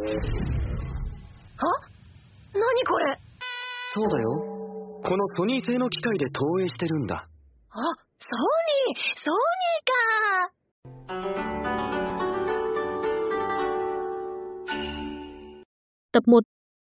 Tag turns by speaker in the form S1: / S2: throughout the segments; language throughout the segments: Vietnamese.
S1: 何これそうだよ。このソニー製の機械で投影してるんだ。あ、ソニー、ソニーか Tập 1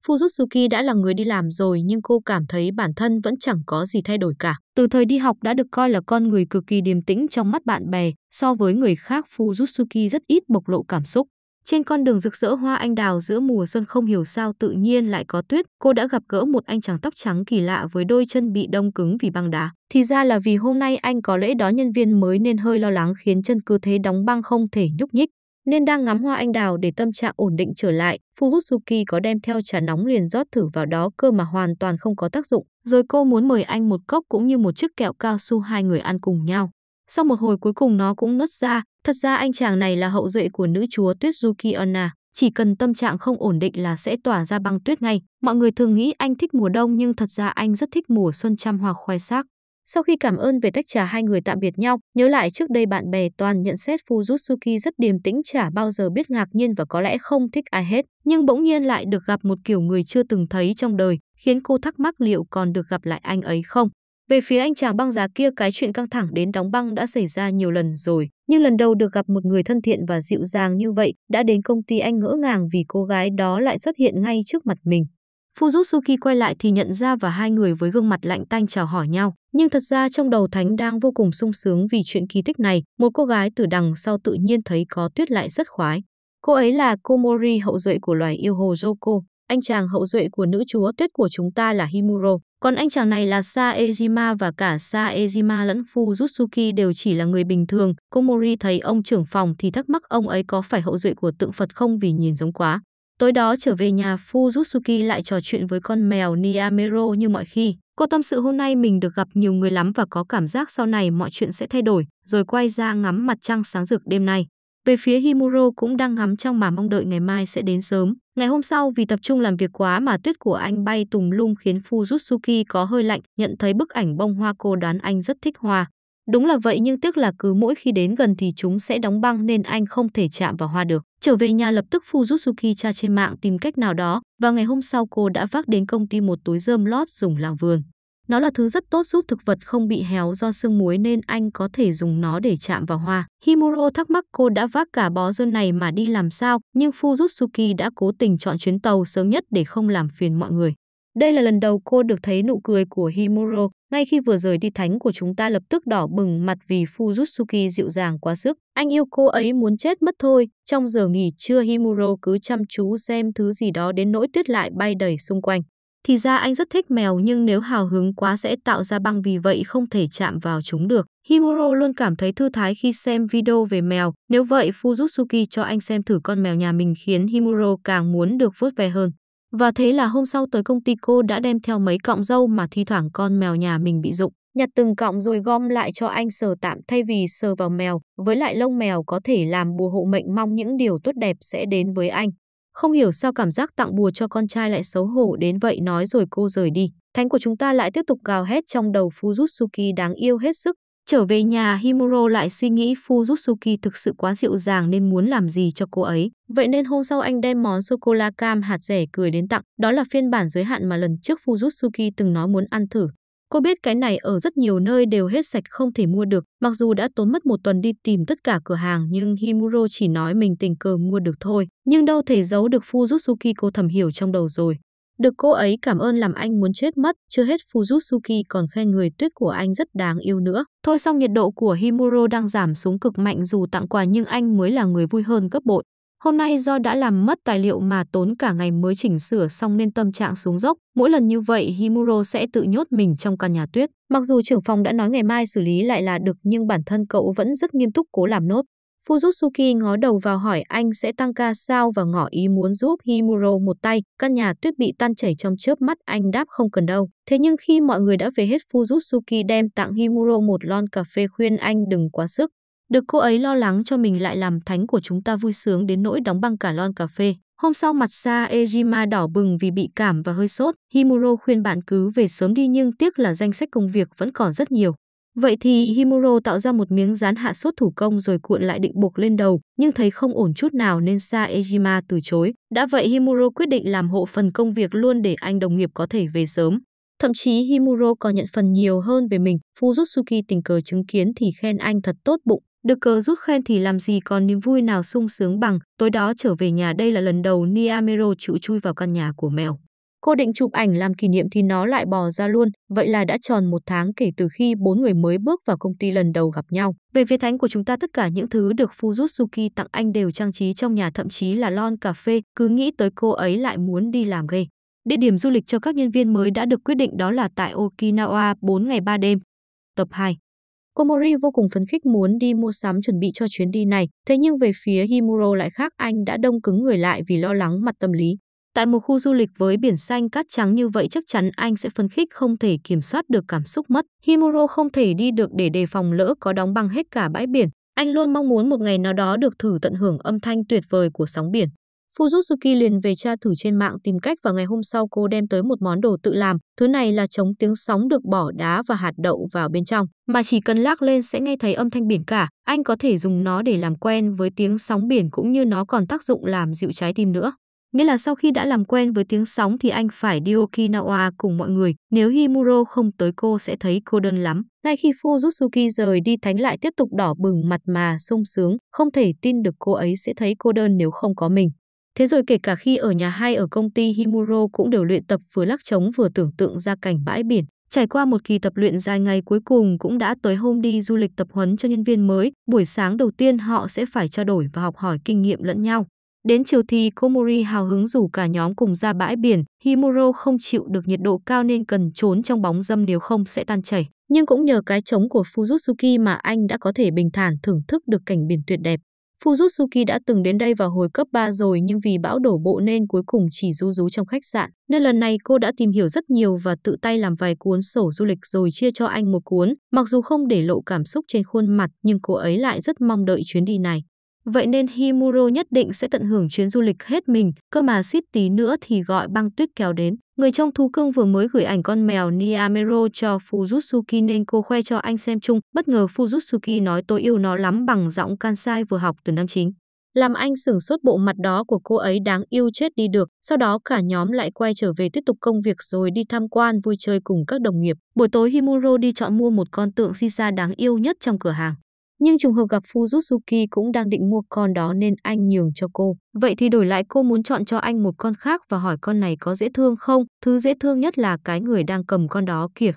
S1: Fujitsuki đã là người đi làm rồi nhưng cô cảm thấy bản thân vẫn chẳng có gì thay đổi cả. Từ thời đi học đã được coi là con người cực kỳ điềm tĩnh trong mắt bạn bè, so với người khác Fujitsuki rất ít bộc lộ cảm xúc. Trên con đường rực rỡ hoa anh đào giữa mùa xuân không hiểu sao tự nhiên lại có tuyết, cô đã gặp gỡ một anh chàng tóc trắng kỳ lạ với đôi chân bị đông cứng vì băng đá. Thì ra là vì hôm nay anh có lễ đón nhân viên mới nên hơi lo lắng khiến chân cứ thế đóng băng không thể nhúc nhích. Nên đang ngắm hoa anh đào để tâm trạng ổn định trở lại, Fuzuki có đem theo trà nóng liền rót thử vào đó cơ mà hoàn toàn không có tác dụng. Rồi cô muốn mời anh một cốc cũng như một chiếc kẹo cao su hai người ăn cùng nhau. Sau một hồi cuối cùng nó cũng nứt ra, thật ra anh chàng này là hậu duệ của nữ chúa tuyết Yukiona, chỉ cần tâm trạng không ổn định là sẽ tỏa ra băng tuyết ngay. Mọi người thường nghĩ anh thích mùa đông nhưng thật ra anh rất thích mùa xuân trăm hoa khoai sắc. Sau khi cảm ơn về tách trà hai người tạm biệt nhau, nhớ lại trước đây bạn bè toàn nhận xét Fujitsuki rất điềm tĩnh chả bao giờ biết ngạc nhiên và có lẽ không thích ai hết, nhưng bỗng nhiên lại được gặp một kiểu người chưa từng thấy trong đời, khiến cô thắc mắc liệu còn được gặp lại anh ấy không. Về phía anh chàng băng giá kia cái chuyện căng thẳng đến đóng băng đã xảy ra nhiều lần rồi, nhưng lần đầu được gặp một người thân thiện và dịu dàng như vậy đã đến công ty anh ngỡ ngàng vì cô gái đó lại xuất hiện ngay trước mặt mình. Fujitsuki quay lại thì nhận ra và hai người với gương mặt lạnh tanh chào hỏi nhau. Nhưng thật ra trong đầu Thánh đang vô cùng sung sướng vì chuyện kỳ tích này, một cô gái từ đằng sau tự nhiên thấy có tuyết lại rất khoái. Cô ấy là Komori hậu duệ của loài yêu hồ Joko. Anh chàng hậu duệ của nữ chúa tuyết của chúng ta là Himuro, còn anh chàng này là Saejima và cả Saejima lẫn Fujitsuki đều chỉ là người bình thường. Komori thấy ông trưởng phòng thì thắc mắc ông ấy có phải hậu duệ của tượng Phật không vì nhìn giống quá. Tối đó trở về nhà Fujitsuki lại trò chuyện với con mèo Niamero như mọi khi. Cô tâm sự hôm nay mình được gặp nhiều người lắm và có cảm giác sau này mọi chuyện sẽ thay đổi, rồi quay ra ngắm mặt trăng sáng rực đêm nay. Về phía Himuro cũng đang ngắm trong mà mong đợi ngày mai sẽ đến sớm. Ngày hôm sau vì tập trung làm việc quá mà tuyết của anh bay tùng lung khiến Fujitsuki có hơi lạnh, nhận thấy bức ảnh bông hoa cô đoán anh rất thích hoa. Đúng là vậy nhưng tiếc là cứ mỗi khi đến gần thì chúng sẽ đóng băng nên anh không thể chạm vào hoa được. Trở về nhà lập tức Fujitsuki tra trên mạng tìm cách nào đó và ngày hôm sau cô đã vác đến công ty một túi rơm lót dùng làm vườn. Nó là thứ rất tốt giúp thực vật không bị héo do sương muối nên anh có thể dùng nó để chạm vào hoa. Himuro thắc mắc cô đã vác cả bó dơn này mà đi làm sao, nhưng Fujitsuki đã cố tình chọn chuyến tàu sớm nhất để không làm phiền mọi người. Đây là lần đầu cô được thấy nụ cười của Himuro, ngay khi vừa rời đi thánh của chúng ta lập tức đỏ bừng mặt vì Fujitsuki dịu dàng quá sức. Anh yêu cô ấy muốn chết mất thôi. Trong giờ nghỉ trưa Himuro cứ chăm chú xem thứ gì đó đến nỗi tuyết lại bay đầy xung quanh. Thì ra anh rất thích mèo nhưng nếu hào hứng quá sẽ tạo ra băng vì vậy không thể chạm vào chúng được. Himuro luôn cảm thấy thư thái khi xem video về mèo, nếu vậy Fujitsuki cho anh xem thử con mèo nhà mình khiến Himuro càng muốn được vớt về hơn. Và thế là hôm sau tới công ty cô đã đem theo mấy cọng dâu mà thi thoảng con mèo nhà mình bị dụng, Nhặt từng cọng rồi gom lại cho anh sờ tạm thay vì sờ vào mèo, với lại lông mèo có thể làm bùa hộ mệnh mong những điều tốt đẹp sẽ đến với anh. Không hiểu sao cảm giác tặng bùa cho con trai lại xấu hổ đến vậy nói rồi cô rời đi. Thánh của chúng ta lại tiếp tục gào hét trong đầu Fujitsuki đáng yêu hết sức. Trở về nhà Himuro lại suy nghĩ Fujitsuki thực sự quá dịu dàng nên muốn làm gì cho cô ấy. Vậy nên hôm sau anh đem món sô-cô-la cam hạt rẻ cười đến tặng. Đó là phiên bản giới hạn mà lần trước Fujitsuki từng nói muốn ăn thử. Cô biết cái này ở rất nhiều nơi đều hết sạch không thể mua được, mặc dù đã tốn mất một tuần đi tìm tất cả cửa hàng nhưng Himuro chỉ nói mình tình cờ mua được thôi, nhưng đâu thể giấu được Fujitsuki cô thầm hiểu trong đầu rồi. Được cô ấy cảm ơn làm anh muốn chết mất, chưa hết Fujitsuki còn khen người tuyết của anh rất đáng yêu nữa. Thôi xong nhiệt độ của Himuro đang giảm xuống cực mạnh dù tặng quà nhưng anh mới là người vui hơn gấp bội. Hôm nay do đã làm mất tài liệu mà tốn cả ngày mới chỉnh sửa xong nên tâm trạng xuống dốc. Mỗi lần như vậy Himuro sẽ tự nhốt mình trong căn nhà tuyết. Mặc dù trưởng phòng đã nói ngày mai xử lý lại là được nhưng bản thân cậu vẫn rất nghiêm túc cố làm nốt. Fujitsuki ngó đầu vào hỏi anh sẽ tăng ca sao và ngỏ ý muốn giúp Himuro một tay. Căn nhà tuyết bị tan chảy trong chớp mắt anh đáp không cần đâu. Thế nhưng khi mọi người đã về hết Fujitsuki đem tặng Himuro một lon cà phê khuyên anh đừng quá sức. Được cô ấy lo lắng cho mình lại làm thánh của chúng ta vui sướng đến nỗi đóng băng cả lon cà phê. Hôm sau mặt xa Ejima đỏ bừng vì bị cảm và hơi sốt. Himuro khuyên bạn cứ về sớm đi nhưng tiếc là danh sách công việc vẫn còn rất nhiều. Vậy thì Himuro tạo ra một miếng dán hạ sốt thủ công rồi cuộn lại định buộc lên đầu, nhưng thấy không ổn chút nào nên Sa Ejima từ chối. Đã vậy Himuro quyết định làm hộ phần công việc luôn để anh đồng nghiệp có thể về sớm. Thậm chí Himuro còn nhận phần nhiều hơn về mình, Fujitsuki tình cờ chứng kiến thì khen anh thật tốt bụng. Được cờ rút khen thì làm gì còn niềm vui nào sung sướng bằng, tối đó trở về nhà đây là lần đầu Niamero chịu chui vào căn nhà của mèo. Cô định chụp ảnh làm kỷ niệm thì nó lại bò ra luôn, vậy là đã tròn một tháng kể từ khi bốn người mới bước vào công ty lần đầu gặp nhau. Về phía thánh của chúng ta tất cả những thứ được Fujitsuki tặng anh đều trang trí trong nhà thậm chí là lon cà phê, cứ nghĩ tới cô ấy lại muốn đi làm ghê. Địa điểm du lịch cho các nhân viên mới đã được quyết định đó là tại Okinawa 4 ngày 3 đêm. Tập 2 Komori vô cùng phấn khích muốn đi mua sắm chuẩn bị cho chuyến đi này, thế nhưng về phía Himuro lại khác anh đã đông cứng người lại vì lo lắng mặt tâm lý. Tại một khu du lịch với biển xanh cát trắng như vậy chắc chắn anh sẽ phấn khích không thể kiểm soát được cảm xúc mất. Himuro không thể đi được để đề phòng lỡ có đóng băng hết cả bãi biển. Anh luôn mong muốn một ngày nào đó được thử tận hưởng âm thanh tuyệt vời của sóng biển. Fuzuki liền về tra thử trên mạng tìm cách và ngày hôm sau cô đem tới một món đồ tự làm. Thứ này là chống tiếng sóng được bỏ đá và hạt đậu vào bên trong. Mà chỉ cần lắc lên sẽ nghe thấy âm thanh biển cả. Anh có thể dùng nó để làm quen với tiếng sóng biển cũng như nó còn tác dụng làm dịu trái tim nữa. Nghĩa là sau khi đã làm quen với tiếng sóng thì anh phải đi Okinawa cùng mọi người. Nếu Himuro không tới cô sẽ thấy cô đơn lắm. Ngay khi Fujitsuki rời đi Thánh lại tiếp tục đỏ bừng mặt mà sung sướng, không thể tin được cô ấy sẽ thấy cô đơn nếu không có mình. Thế rồi kể cả khi ở nhà hay ở công ty Himuro cũng đều luyện tập vừa lắc trống vừa tưởng tượng ra cảnh bãi biển. Trải qua một kỳ tập luyện dài ngày cuối cùng cũng đã tới hôm đi du lịch tập huấn cho nhân viên mới, buổi sáng đầu tiên họ sẽ phải trao đổi và học hỏi kinh nghiệm lẫn nhau. Đến chiều thì Komori hào hứng rủ cả nhóm cùng ra bãi biển, Himuro không chịu được nhiệt độ cao nên cần trốn trong bóng dâm nếu không sẽ tan chảy. Nhưng cũng nhờ cái trống của Fujitsuki mà anh đã có thể bình thản thưởng thức được cảnh biển tuyệt đẹp. Fujitsuki đã từng đến đây vào hồi cấp 3 rồi nhưng vì bão đổ bộ nên cuối cùng chỉ rú rú trong khách sạn. Nên lần này cô đã tìm hiểu rất nhiều và tự tay làm vài cuốn sổ du lịch rồi chia cho anh một cuốn. Mặc dù không để lộ cảm xúc trên khuôn mặt nhưng cô ấy lại rất mong đợi chuyến đi này. Vậy nên Himuro nhất định sẽ tận hưởng chuyến du lịch hết mình, cơ mà suýt tí nữa thì gọi băng tuyết kéo đến. Người trong thú cưng vừa mới gửi ảnh con mèo Niamero cho Fujitsuki nên cô khoe cho anh xem chung. Bất ngờ Fujitsuki nói tôi yêu nó lắm bằng giọng kansai vừa học từ năm chính. Làm anh sửng sốt bộ mặt đó của cô ấy đáng yêu chết đi được. Sau đó cả nhóm lại quay trở về tiếp tục công việc rồi đi tham quan vui chơi cùng các đồng nghiệp. Buổi tối Himuro đi chọn mua một con tượng Shisa đáng yêu nhất trong cửa hàng. Nhưng trùng hợp gặp Fuzuki cũng đang định mua con đó nên anh nhường cho cô. Vậy thì đổi lại cô muốn chọn cho anh một con khác và hỏi con này có dễ thương không? Thứ dễ thương nhất là cái người đang cầm con đó kìa.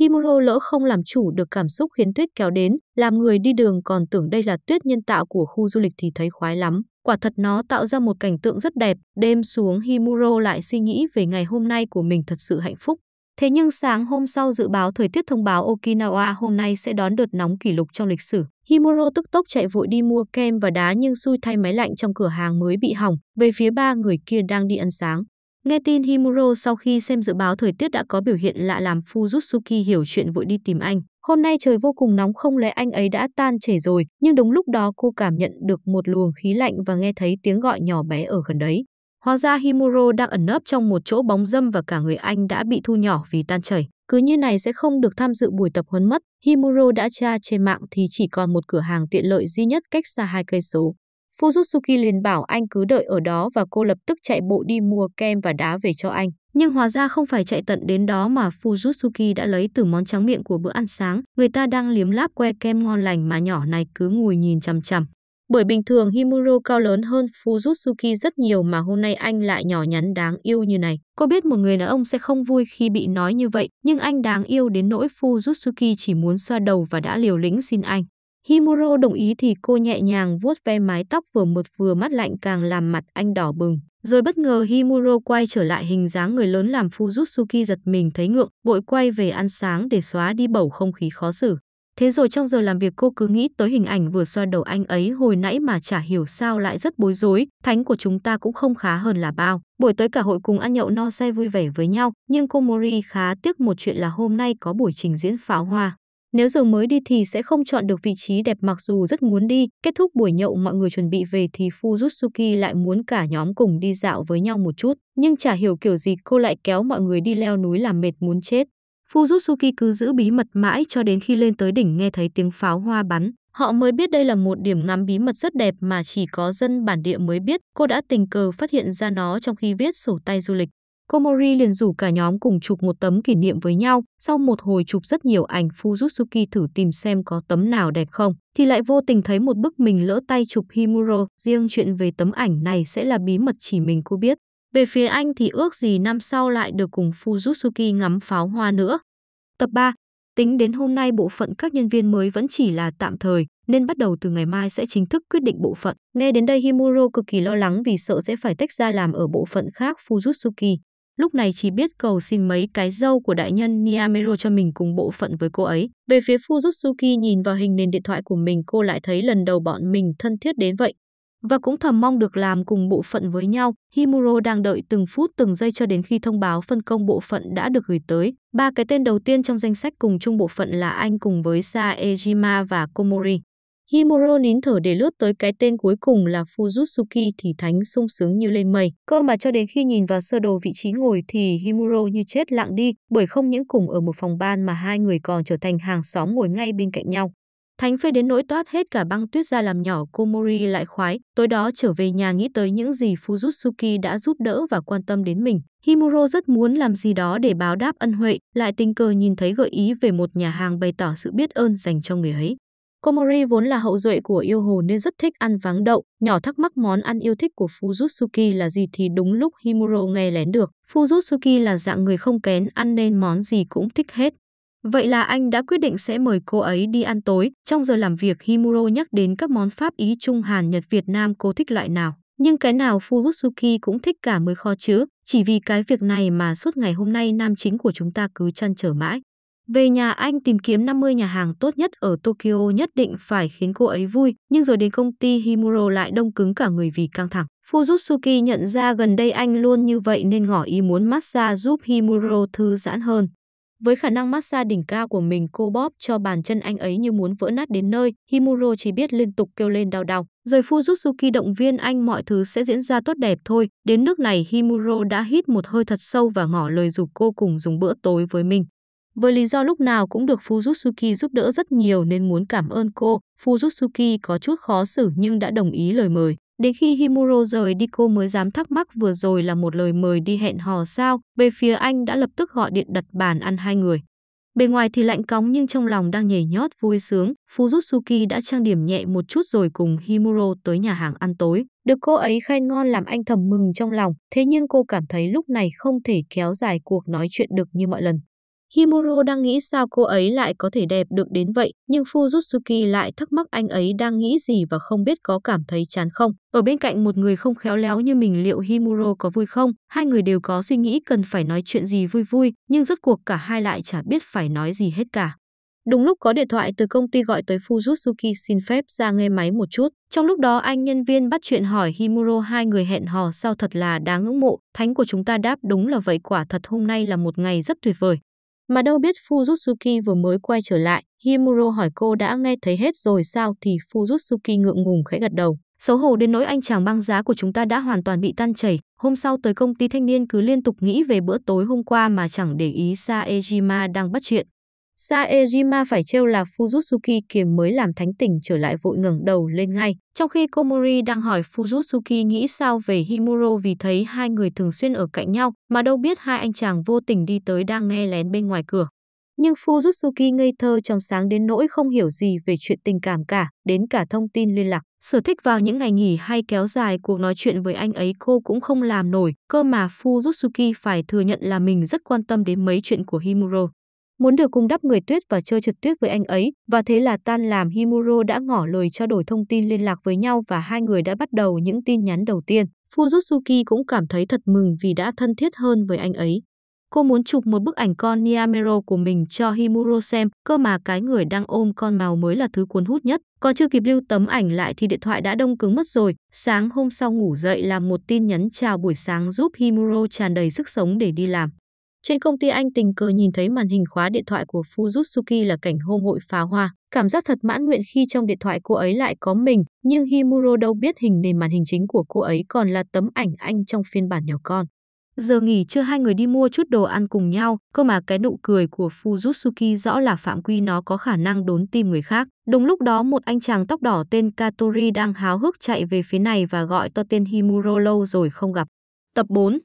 S1: Himuro lỡ không làm chủ được cảm xúc khiến tuyết kéo đến, làm người đi đường còn tưởng đây là tuyết nhân tạo của khu du lịch thì thấy khoái lắm. Quả thật nó tạo ra một cảnh tượng rất đẹp, đêm xuống Himuro lại suy nghĩ về ngày hôm nay của mình thật sự hạnh phúc. Thế nhưng sáng hôm sau dự báo thời tiết thông báo Okinawa hôm nay sẽ đón đợt nóng kỷ lục trong lịch sử. Himuro tức tốc chạy vội đi mua kem và đá nhưng xui thay máy lạnh trong cửa hàng mới bị hỏng, về phía ba người kia đang đi ăn sáng. Nghe tin Himuro sau khi xem dự báo thời tiết đã có biểu hiện lạ làm Fujitsuki hiểu chuyện vội đi tìm anh. Hôm nay trời vô cùng nóng không lẽ anh ấy đã tan chảy rồi, nhưng đúng lúc đó cô cảm nhận được một luồng khí lạnh và nghe thấy tiếng gọi nhỏ bé ở gần đấy. Hóa ra Himuro đang ẩn nấp trong một chỗ bóng dâm và cả người anh đã bị thu nhỏ vì tan chảy. Cứ như này sẽ không được tham dự buổi tập huấn mất. Himuro đã tra trên mạng thì chỉ còn một cửa hàng tiện lợi duy nhất cách xa hai cây số. Fujitsuki liền bảo anh cứ đợi ở đó và cô lập tức chạy bộ đi mua kem và đá về cho anh. Nhưng hóa ra không phải chạy tận đến đó mà Fujitsuki đã lấy từ món tráng miệng của bữa ăn sáng. Người ta đang liếm láp que kem ngon lành mà nhỏ này cứ ngồi nhìn chằm chằm. Bởi bình thường Himuro cao lớn hơn Fujitsuki rất nhiều mà hôm nay anh lại nhỏ nhắn đáng yêu như này. Cô biết một người đàn ông sẽ không vui khi bị nói như vậy, nhưng anh đáng yêu đến nỗi Fujitsuki chỉ muốn xoa đầu và đã liều lĩnh xin anh. Himuro đồng ý thì cô nhẹ nhàng vuốt ve mái tóc vừa mượt vừa mắt lạnh càng làm mặt anh đỏ bừng. Rồi bất ngờ Himuro quay trở lại hình dáng người lớn làm Fujitsuki giật mình thấy ngượng, vội quay về ăn sáng để xóa đi bầu không khí khó xử. Thế rồi trong giờ làm việc cô cứ nghĩ tới hình ảnh vừa xoa đầu anh ấy hồi nãy mà chả hiểu sao lại rất bối rối, thánh của chúng ta cũng không khá hơn là bao. Buổi tới cả hội cùng ăn nhậu no say vui vẻ với nhau, nhưng cô Mori khá tiếc một chuyện là hôm nay có buổi trình diễn pháo hoa. Nếu giờ mới đi thì sẽ không chọn được vị trí đẹp mặc dù rất muốn đi. Kết thúc buổi nhậu mọi người chuẩn bị về thì Fujitsuki lại muốn cả nhóm cùng đi dạo với nhau một chút. Nhưng chả hiểu kiểu gì cô lại kéo mọi người đi leo núi làm mệt muốn chết. Fujitsuki cứ giữ bí mật mãi cho đến khi lên tới đỉnh nghe thấy tiếng pháo hoa bắn. Họ mới biết đây là một điểm ngắm bí mật rất đẹp mà chỉ có dân bản địa mới biết. Cô đã tình cờ phát hiện ra nó trong khi viết sổ tay du lịch. Komori liền rủ cả nhóm cùng chụp một tấm kỷ niệm với nhau. Sau một hồi chụp rất nhiều ảnh, Fujitsuki thử tìm xem có tấm nào đẹp không, thì lại vô tình thấy một bức mình lỡ tay chụp Himuro. Riêng chuyện về tấm ảnh này sẽ là bí mật chỉ mình cô biết. Về phía Anh thì ước gì năm sau lại được cùng Fuzusuki ngắm pháo hoa nữa. Tập 3. Tính đến hôm nay bộ phận các nhân viên mới vẫn chỉ là tạm thời, nên bắt đầu từ ngày mai sẽ chính thức quyết định bộ phận. Nghe đến đây Himuro cực kỳ lo lắng vì sợ sẽ phải tách ra làm ở bộ phận khác Fujutsuki. Lúc này chỉ biết cầu xin mấy cái dâu của đại nhân Niamero cho mình cùng bộ phận với cô ấy. Về phía Fujutsuki nhìn vào hình nền điện thoại của mình cô lại thấy lần đầu bọn mình thân thiết đến vậy và cũng thầm mong được làm cùng bộ phận với nhau. Himuro đang đợi từng phút từng giây cho đến khi thông báo phân công bộ phận đã được gửi tới. Ba cái tên đầu tiên trong danh sách cùng chung bộ phận là anh cùng với Saejima và Komori. Himuro nín thở để lướt tới cái tên cuối cùng là Fujitsuki thì thánh sung sướng như lên mây. Cơ mà cho đến khi nhìn vào sơ đồ vị trí ngồi thì Himuro như chết lặng đi bởi không những cùng ở một phòng ban mà hai người còn trở thành hàng xóm ngồi ngay bên cạnh nhau. Thánh phê đến nỗi toát hết cả băng tuyết ra làm nhỏ cô Mori lại khoái, tối đó trở về nhà nghĩ tới những gì Fujitsuki đã giúp đỡ và quan tâm đến mình. Himuro rất muốn làm gì đó để báo đáp ân huệ, lại tình cờ nhìn thấy gợi ý về một nhà hàng bày tỏ sự biết ơn dành cho người ấy. Komori vốn là hậu duệ của yêu hồ nên rất thích ăn váng đậu, nhỏ thắc mắc món ăn yêu thích của Fujitsuki là gì thì đúng lúc Himuro nghe lén được. Fujitsuki là dạng người không kén ăn nên món gì cũng thích hết. Vậy là anh đã quyết định sẽ mời cô ấy đi ăn tối. Trong giờ làm việc, Himuro nhắc đến các món Pháp Ý Trung Hàn Nhật Việt Nam cô thích loại nào. Nhưng cái nào Furusuki cũng thích cả mới khó chứ. Chỉ vì cái việc này mà suốt ngày hôm nay nam chính của chúng ta cứ chăn trở mãi. Về nhà anh tìm kiếm 50 nhà hàng tốt nhất ở Tokyo nhất định phải khiến cô ấy vui, nhưng rồi đến công ty Himuro lại đông cứng cả người vì căng thẳng. Fujitsuki nhận ra gần đây anh luôn như vậy nên ngỏ ý muốn massage giúp Himuro thư giãn hơn. Với khả năng massage đỉnh cao của mình, cô bóp cho bàn chân anh ấy như muốn vỡ nát đến nơi, Himuro chỉ biết liên tục kêu lên đau đau. Rồi Fujitsuki động viên anh mọi thứ sẽ diễn ra tốt đẹp thôi. Đến nước này, Himuro đã hít một hơi thật sâu và ngỏ lời rủ cô cùng dùng bữa tối với mình. Với lý do lúc nào cũng được Fujitsuki giúp đỡ rất nhiều nên muốn cảm ơn cô, Fujitsuki có chút khó xử nhưng đã đồng ý lời mời. Đến khi Himuro rời đi cô mới dám thắc mắc vừa rồi là một lời mời đi hẹn hò sao, về phía anh đã lập tức gọi điện đặt bàn ăn hai người. Bề ngoài thì lạnh cóng nhưng trong lòng đang nhảy nhót vui sướng, Fujitsuki đã trang điểm nhẹ một chút rồi cùng Himuro tới nhà hàng ăn tối. Được cô ấy khen ngon làm anh thầm mừng trong lòng, thế nhưng cô cảm thấy lúc này không thể kéo dài cuộc nói chuyện được như mọi lần. Himuro đang nghĩ sao cô ấy lại có thể đẹp được đến vậy, nhưng Fuzutsuki lại thắc mắc anh ấy đang nghĩ gì và không biết có cảm thấy chán không. Ở bên cạnh một người không khéo léo như mình liệu Himuro có vui không? Hai người đều có suy nghĩ cần phải nói chuyện gì vui vui, nhưng rốt cuộc cả hai lại chả biết phải nói gì hết cả. Đúng lúc có điện thoại từ công ty gọi tới Fujitsuki xin phép ra nghe máy một chút. Trong lúc đó anh nhân viên bắt chuyện hỏi Himuro hai người hẹn hò sao thật là đáng ngưỡng mộ. Thánh của chúng ta đáp đúng là vậy quả thật hôm nay là một ngày rất tuyệt vời. Mà đâu biết Fujitsuki vừa mới quay trở lại, Himuro hỏi cô đã nghe thấy hết rồi sao thì Fujitsuki ngượng ngùng khẽ gật đầu. Xấu hổ đến nỗi anh chàng băng giá của chúng ta đã hoàn toàn bị tan chảy. Hôm sau tới công ty thanh niên cứ liên tục nghĩ về bữa tối hôm qua mà chẳng để ý Saejima đang bắt chuyện. Saejima phải trêu là Fujitsuki kiềm mới làm thánh tỉnh trở lại vội ngẩng đầu lên ngay. Trong khi Komori đang hỏi Fujitsuki nghĩ sao về Himuro vì thấy hai người thường xuyên ở cạnh nhau mà đâu biết hai anh chàng vô tình đi tới đang nghe lén bên ngoài cửa. Nhưng Fujitsuki ngây thơ trong sáng đến nỗi không hiểu gì về chuyện tình cảm cả, đến cả thông tin liên lạc. Sở thích vào những ngày nghỉ hay kéo dài cuộc nói chuyện với anh ấy cô cũng không làm nổi, cơ mà Fujitsuki phải thừa nhận là mình rất quan tâm đến mấy chuyện của Himuro muốn được cung đắp người tuyết và chơi trượt tuyết với anh ấy và thế là tan làm Himuro đã ngỏ lời trao đổi thông tin liên lạc với nhau và hai người đã bắt đầu những tin nhắn đầu tiên. Fujitsuki cũng cảm thấy thật mừng vì đã thân thiết hơn với anh ấy. Cô muốn chụp một bức ảnh con Niamero của mình cho Himuro xem, cơ mà cái người đang ôm con màu mới là thứ cuốn hút nhất. Còn chưa kịp lưu tấm ảnh lại thì điện thoại đã đông cứng mất rồi. Sáng hôm sau ngủ dậy là một tin nhắn chào buổi sáng giúp Himuro tràn đầy sức sống để đi làm. Trên công ty anh tình cờ nhìn thấy màn hình khóa điện thoại của Fujitsuki là cảnh hôm hội phá hoa. Cảm giác thật mãn nguyện khi trong điện thoại cô ấy lại có mình, nhưng Himuro đâu biết hình nền màn hình chính của cô ấy còn là tấm ảnh anh trong phiên bản nhỏ con. Giờ nghỉ trưa hai người đi mua chút đồ ăn cùng nhau, cơ mà cái nụ cười của Fujitsuki rõ là phạm quy nó có khả năng đốn tim người khác. Đúng lúc đó một anh chàng tóc đỏ tên Katori đang háo hức chạy về phía này và gọi to tên Himuro lâu rồi không gặp. Tập 4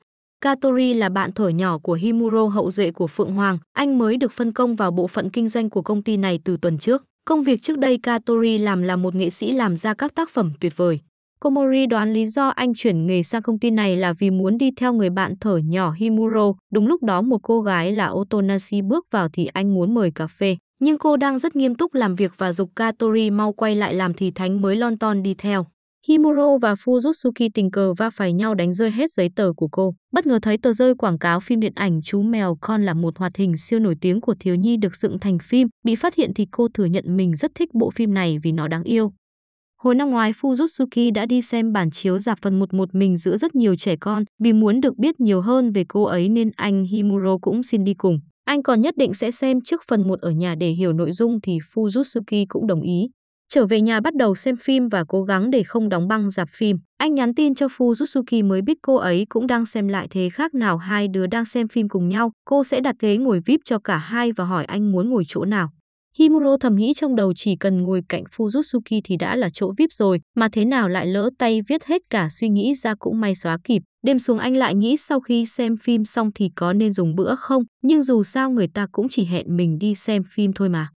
S1: Katori là bạn thở nhỏ của Himuro hậu duệ của Phượng Hoàng, anh mới được phân công vào bộ phận kinh doanh của công ty này từ tuần trước. Công việc trước đây Katori làm là một nghệ sĩ làm ra các tác phẩm tuyệt vời. Komori đoán lý do anh chuyển nghề sang công ty này là vì muốn đi theo người bạn thở nhỏ Himuro. Đúng lúc đó một cô gái là Otonashi bước vào thì anh muốn mời cà phê. Nhưng cô đang rất nghiêm túc làm việc và dục Katori mau quay lại làm thì Thánh mới lon ton đi theo. Himuro và Fujitsuki tình cờ va phải nhau đánh rơi hết giấy tờ của cô. Bất ngờ thấy tờ rơi quảng cáo phim điện ảnh Chú mèo con là một hoạt hình siêu nổi tiếng của thiếu nhi được dựng thành phim. Bị phát hiện thì cô thừa nhận mình rất thích bộ phim này vì nó đáng yêu. Hồi năm ngoái, Fujitsuki đã đi xem bản chiếu giả phần một một mình giữa rất nhiều trẻ con. Vì muốn được biết nhiều hơn về cô ấy nên anh Himuro cũng xin đi cùng. Anh còn nhất định sẽ xem trước phần một ở nhà để hiểu nội dung thì Fujitsuki cũng đồng ý. Trở về nhà bắt đầu xem phim và cố gắng để không đóng băng dạp phim. Anh nhắn tin cho Fuzutsuki mới biết cô ấy cũng đang xem lại thế khác nào hai đứa đang xem phim cùng nhau. Cô sẽ đặt ghế ngồi VIP cho cả hai và hỏi anh muốn ngồi chỗ nào. Himuro thầm nghĩ trong đầu chỉ cần ngồi cạnh Fuzutsuki thì đã là chỗ VIP rồi, mà thế nào lại lỡ tay viết hết cả suy nghĩ ra cũng may xóa kịp. Đêm xuống anh lại nghĩ sau khi xem phim xong thì có nên dùng bữa không, nhưng dù sao người ta cũng chỉ hẹn mình đi xem phim thôi mà.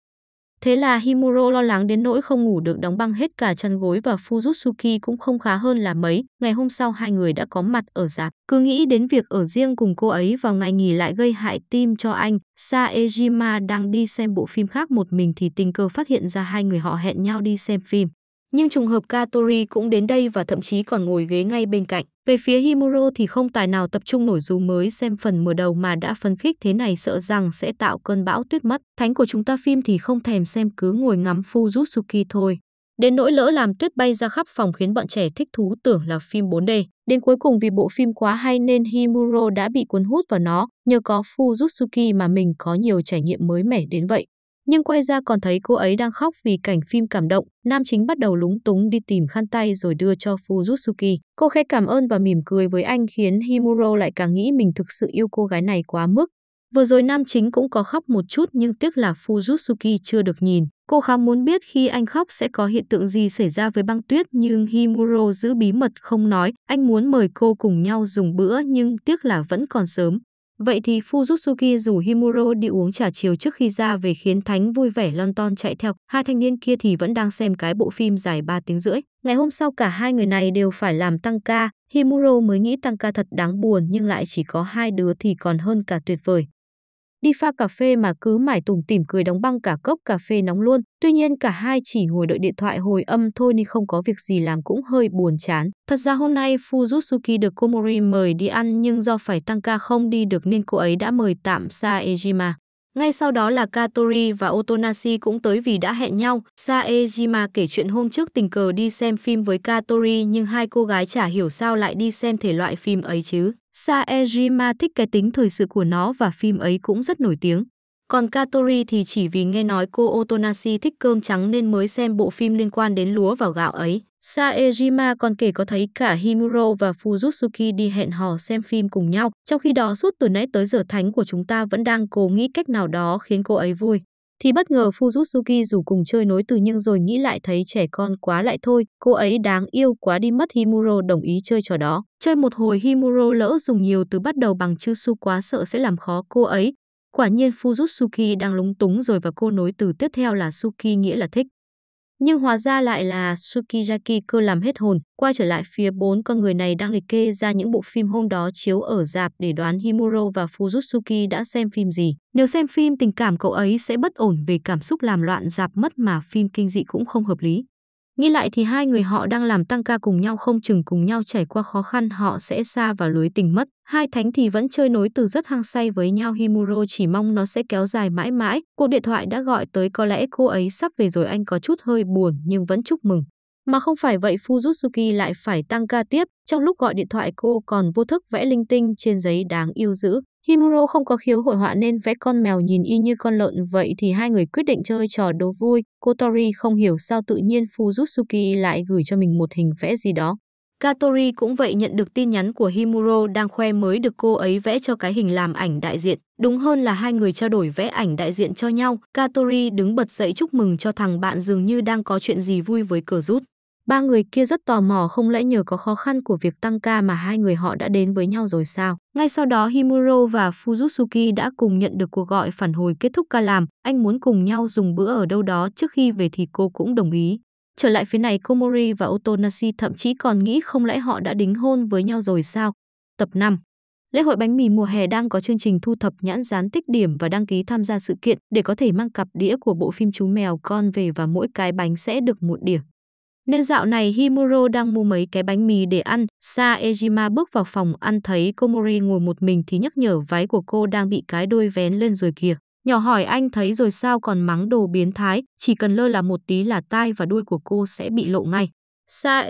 S1: Thế là Himuro lo lắng đến nỗi không ngủ được đóng băng hết cả chân gối và Fujitsuki cũng không khá hơn là mấy. Ngày hôm sau hai người đã có mặt ở giáp. Cứ nghĩ đến việc ở riêng cùng cô ấy vào ngày nghỉ lại gây hại tim cho anh. Saejima đang đi xem bộ phim khác một mình thì tình cờ phát hiện ra hai người họ hẹn nhau đi xem phim. Nhưng trùng hợp Katori cũng đến đây và thậm chí còn ngồi ghế ngay bên cạnh. Về phía Himuro thì không tài nào tập trung nổi dù mới xem phần mở đầu mà đã phân khích thế này sợ rằng sẽ tạo cơn bão tuyết mất. Thánh của chúng ta phim thì không thèm xem cứ ngồi ngắm Fujitsuki thôi. Đến nỗi lỡ làm tuyết bay ra khắp phòng khiến bọn trẻ thích thú tưởng là phim 4D. Đến cuối cùng vì bộ phim quá hay nên Himuro đã bị cuốn hút vào nó, nhờ có Fujitsuki mà mình có nhiều trải nghiệm mới mẻ đến vậy nhưng quay ra còn thấy cô ấy đang khóc vì cảnh phim cảm động, nam chính bắt đầu lúng túng đi tìm khăn tay rồi đưa cho Fujitsuki. Cô khẽ cảm ơn và mỉm cười với anh khiến Himuro lại càng nghĩ mình thực sự yêu cô gái này quá mức. Vừa rồi nam chính cũng có khóc một chút nhưng tiếc là Fujitsuki chưa được nhìn. Cô khá muốn biết khi anh khóc sẽ có hiện tượng gì xảy ra với băng tuyết nhưng Himuro giữ bí mật không nói. Anh muốn mời cô cùng nhau dùng bữa nhưng tiếc là vẫn còn sớm. Vậy thì Fujitsuki rủ Himuro đi uống trà chiều trước khi ra về khiến Thánh vui vẻ lon ton chạy theo. Hai thanh niên kia thì vẫn đang xem cái bộ phim dài 3 tiếng rưỡi. Ngày hôm sau cả hai người này đều phải làm tăng ca. Himuro mới nghĩ tăng ca thật đáng buồn nhưng lại chỉ có hai đứa thì còn hơn cả tuyệt vời đi pha cà phê mà cứ mải tủm tìm cười đóng băng cả cốc cà phê nóng luôn. Tuy nhiên cả hai chỉ ngồi đợi điện thoại hồi âm thôi nên không có việc gì làm cũng hơi buồn chán. Thật ra hôm nay Fujitsuki được Komori mời đi ăn nhưng do phải tăng ca không đi được nên cô ấy đã mời tạm xa Ejima. Ngay sau đó là Katori và Otonashi cũng tới vì đã hẹn nhau. Saejima kể chuyện hôm trước tình cờ đi xem phim với Katori nhưng hai cô gái chả hiểu sao lại đi xem thể loại phim ấy chứ. Saejima thích cái tính thời sự của nó và phim ấy cũng rất nổi tiếng. Còn Katori thì chỉ vì nghe nói cô Otonashi thích cơm trắng nên mới xem bộ phim liên quan đến lúa vào gạo ấy. Saejima còn kể có thấy cả Himuro và Fujitsuki đi hẹn hò xem phim cùng nhau, trong khi đó suốt từ nãy tới giờ thánh của chúng ta vẫn đang cố nghĩ cách nào đó khiến cô ấy vui. Thì bất ngờ Fujitsuki dù cùng chơi nối từ nhưng rồi nghĩ lại thấy trẻ con quá lại thôi, cô ấy đáng yêu quá đi mất Himuro đồng ý chơi trò đó. Chơi một hồi Himuro lỡ dùng nhiều từ bắt đầu bằng chữ su quá sợ sẽ làm khó cô ấy, Quả nhiên Fujitsuki đang lúng túng rồi và cô nối từ tiếp theo là Suki nghĩa là thích. Nhưng hóa ra lại là Sukiyaki cơ làm hết hồn, quay trở lại phía bốn con người này đang liệt kê ra những bộ phim hôm đó chiếu ở dạp để đoán Himuro và Fujitsuki đã xem phim gì. Nếu xem phim tình cảm cậu ấy sẽ bất ổn về cảm xúc làm loạn dạp mất mà phim kinh dị cũng không hợp lý. Nghĩ lại thì hai người họ đang làm tăng ca cùng nhau không chừng cùng nhau trải qua khó khăn họ sẽ xa vào lưới tình mất. Hai thánh thì vẫn chơi nối từ rất hăng say với nhau Himuro chỉ mong nó sẽ kéo dài mãi mãi. Cuộc điện thoại đã gọi tới có lẽ cô ấy sắp về rồi anh có chút hơi buồn nhưng vẫn chúc mừng. Mà không phải vậy Fuzutsuki lại phải tăng ca tiếp. Trong lúc gọi điện thoại cô còn vô thức vẽ linh tinh trên giấy đáng yêu dữ. Himuro không có khiếu hội họa nên vẽ con mèo nhìn y như con lợn vậy thì hai người quyết định chơi trò đố vui. Kotori không hiểu sao tự nhiên Fujitsuki lại gửi cho mình một hình vẽ gì đó. Katori cũng vậy nhận được tin nhắn của Himuro đang khoe mới được cô ấy vẽ cho cái hình làm ảnh đại diện. Đúng hơn là hai người trao đổi vẽ ảnh đại diện cho nhau. Katori đứng bật dậy chúc mừng cho thằng bạn dường như đang có chuyện gì vui với cờ rút. Ba người kia rất tò mò không lẽ nhờ có khó khăn của việc tăng ca mà hai người họ đã đến với nhau rồi sao. Ngay sau đó Himuro và Fujitsuki đã cùng nhận được cuộc gọi phản hồi kết thúc ca làm, anh muốn cùng nhau dùng bữa ở đâu đó trước khi về thì cô cũng đồng ý. Trở lại phía này Komori và Otonashi thậm chí còn nghĩ không lẽ họ đã đính hôn với nhau rồi sao. Tập 5 Lễ hội bánh mì mùa hè đang có chương trình thu thập nhãn dán tích điểm và đăng ký tham gia sự kiện để có thể mang cặp đĩa của bộ phim Chú mèo con về và mỗi cái bánh sẽ được một điểm. Nên dạo này Himuro đang mua mấy cái bánh mì để ăn. Sa bước vào phòng ăn thấy Komori ngồi một mình thì nhắc nhở váy của cô đang bị cái đôi vén lên rồi kìa. Nhỏ hỏi anh thấy rồi sao còn mắng đồ biến thái, chỉ cần lơ là một tí là tai và đuôi của cô sẽ bị lộ ngay. Sa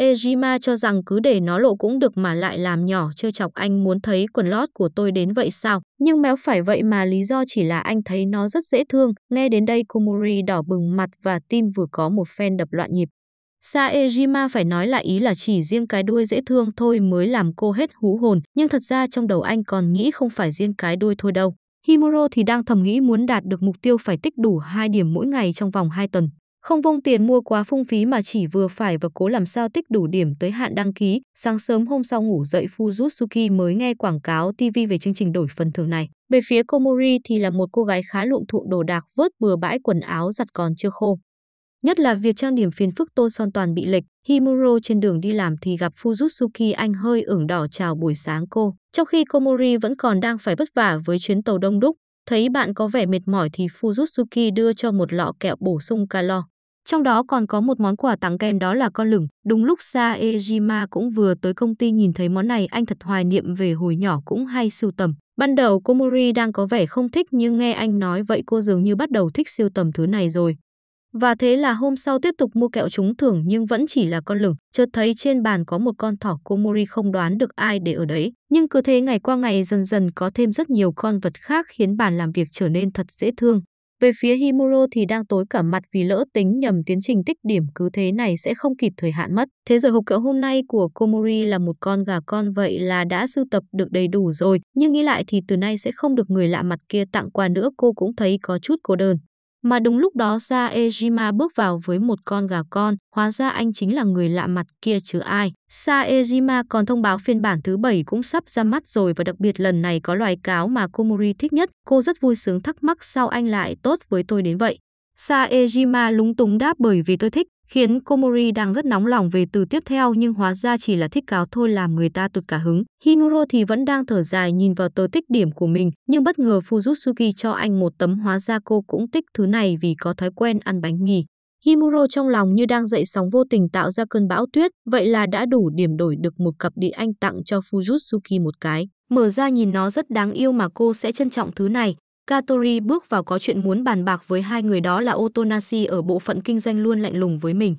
S1: cho rằng cứ để nó lộ cũng được mà lại làm nhỏ chơi chọc anh muốn thấy quần lót của tôi đến vậy sao. Nhưng méo phải vậy mà lý do chỉ là anh thấy nó rất dễ thương. Nghe đến đây Komori đỏ bừng mặt và tim vừa có một phen đập loạn nhịp. Saejima phải nói là ý là chỉ riêng cái đuôi dễ thương thôi mới làm cô hết hú hồn, nhưng thật ra trong đầu anh còn nghĩ không phải riêng cái đuôi thôi đâu. Himuro thì đang thầm nghĩ muốn đạt được mục tiêu phải tích đủ 2 điểm mỗi ngày trong vòng 2 tuần. Không vung tiền mua quá phung phí mà chỉ vừa phải và cố làm sao tích đủ điểm tới hạn đăng ký. Sáng sớm hôm sau ngủ dậy Fujitsuki mới nghe quảng cáo TV về chương trình đổi phần thưởng này. Bề phía Komori thì là một cô gái khá lụng thụ đồ đạc vớt bừa bãi quần áo giặt còn chưa khô. Nhất là việc trang điểm phiền phức tô son toàn bị lệch, Himuro trên đường đi làm thì gặp Fujitsuki anh hơi ửng đỏ chào buổi sáng cô. Trong khi Komori vẫn còn đang phải vất vả với chuyến tàu đông đúc, thấy bạn có vẻ mệt mỏi thì Fujitsuki đưa cho một lọ kẹo bổ sung calo. Trong đó còn có một món quà tặng kèm đó là con lửng. Đúng lúc Saejima cũng vừa tới công ty nhìn thấy món này anh thật hoài niệm về hồi nhỏ cũng hay sưu tầm. Ban đầu Komori đang có vẻ không thích nhưng nghe anh nói vậy cô dường như bắt đầu thích siêu tầm thứ này rồi. Và thế là hôm sau tiếp tục mua kẹo trúng thưởng nhưng vẫn chỉ là con lửng, chợt thấy trên bàn có một con thỏ Komori không đoán được ai để ở đấy. Nhưng cứ thế ngày qua ngày dần dần có thêm rất nhiều con vật khác khiến bàn làm việc trở nên thật dễ thương. Về phía Himuro thì đang tối cả mặt vì lỡ tính nhầm tiến trình tích điểm cứ thế này sẽ không kịp thời hạn mất. Thế rồi hộp kẹo hôm nay của Komori là một con gà con vậy là đã sưu tập được đầy đủ rồi. Nhưng nghĩ lại thì từ nay sẽ không được người lạ mặt kia tặng quà nữa cô cũng thấy có chút cô đơn. Mà đúng lúc đó ra Ejima bước vào với một con gà con, hóa ra anh chính là người lạ mặt kia chứ ai. Sa Ejima còn thông báo phiên bản thứ 7 cũng sắp ra mắt rồi và đặc biệt lần này có loài cáo mà Komori thích nhất. Cô rất vui sướng thắc mắc sao anh lại tốt với tôi đến vậy. Sa Ejima lúng túng đáp bởi vì tôi thích, khiến Komori đang rất nóng lòng về từ tiếp theo nhưng hóa ra chỉ là thích cáo thôi làm người ta tụt cả hứng. Hinuro thì vẫn đang thở dài nhìn vào tờ tích điểm của mình, nhưng bất ngờ Fujutsuki cho anh một tấm hóa ra cô cũng tích thứ này vì có thói quen ăn bánh mì. Himuro trong lòng như đang dậy sóng vô tình tạo ra cơn bão tuyết, vậy là đã đủ điểm đổi được một cặp đĩ anh tặng cho Fujutsuki một cái. Mở ra nhìn nó rất đáng yêu mà cô sẽ trân trọng thứ này, Katori bước vào có chuyện muốn bàn bạc với hai người đó là Otonashi ở bộ phận kinh doanh luôn lạnh lùng với mình.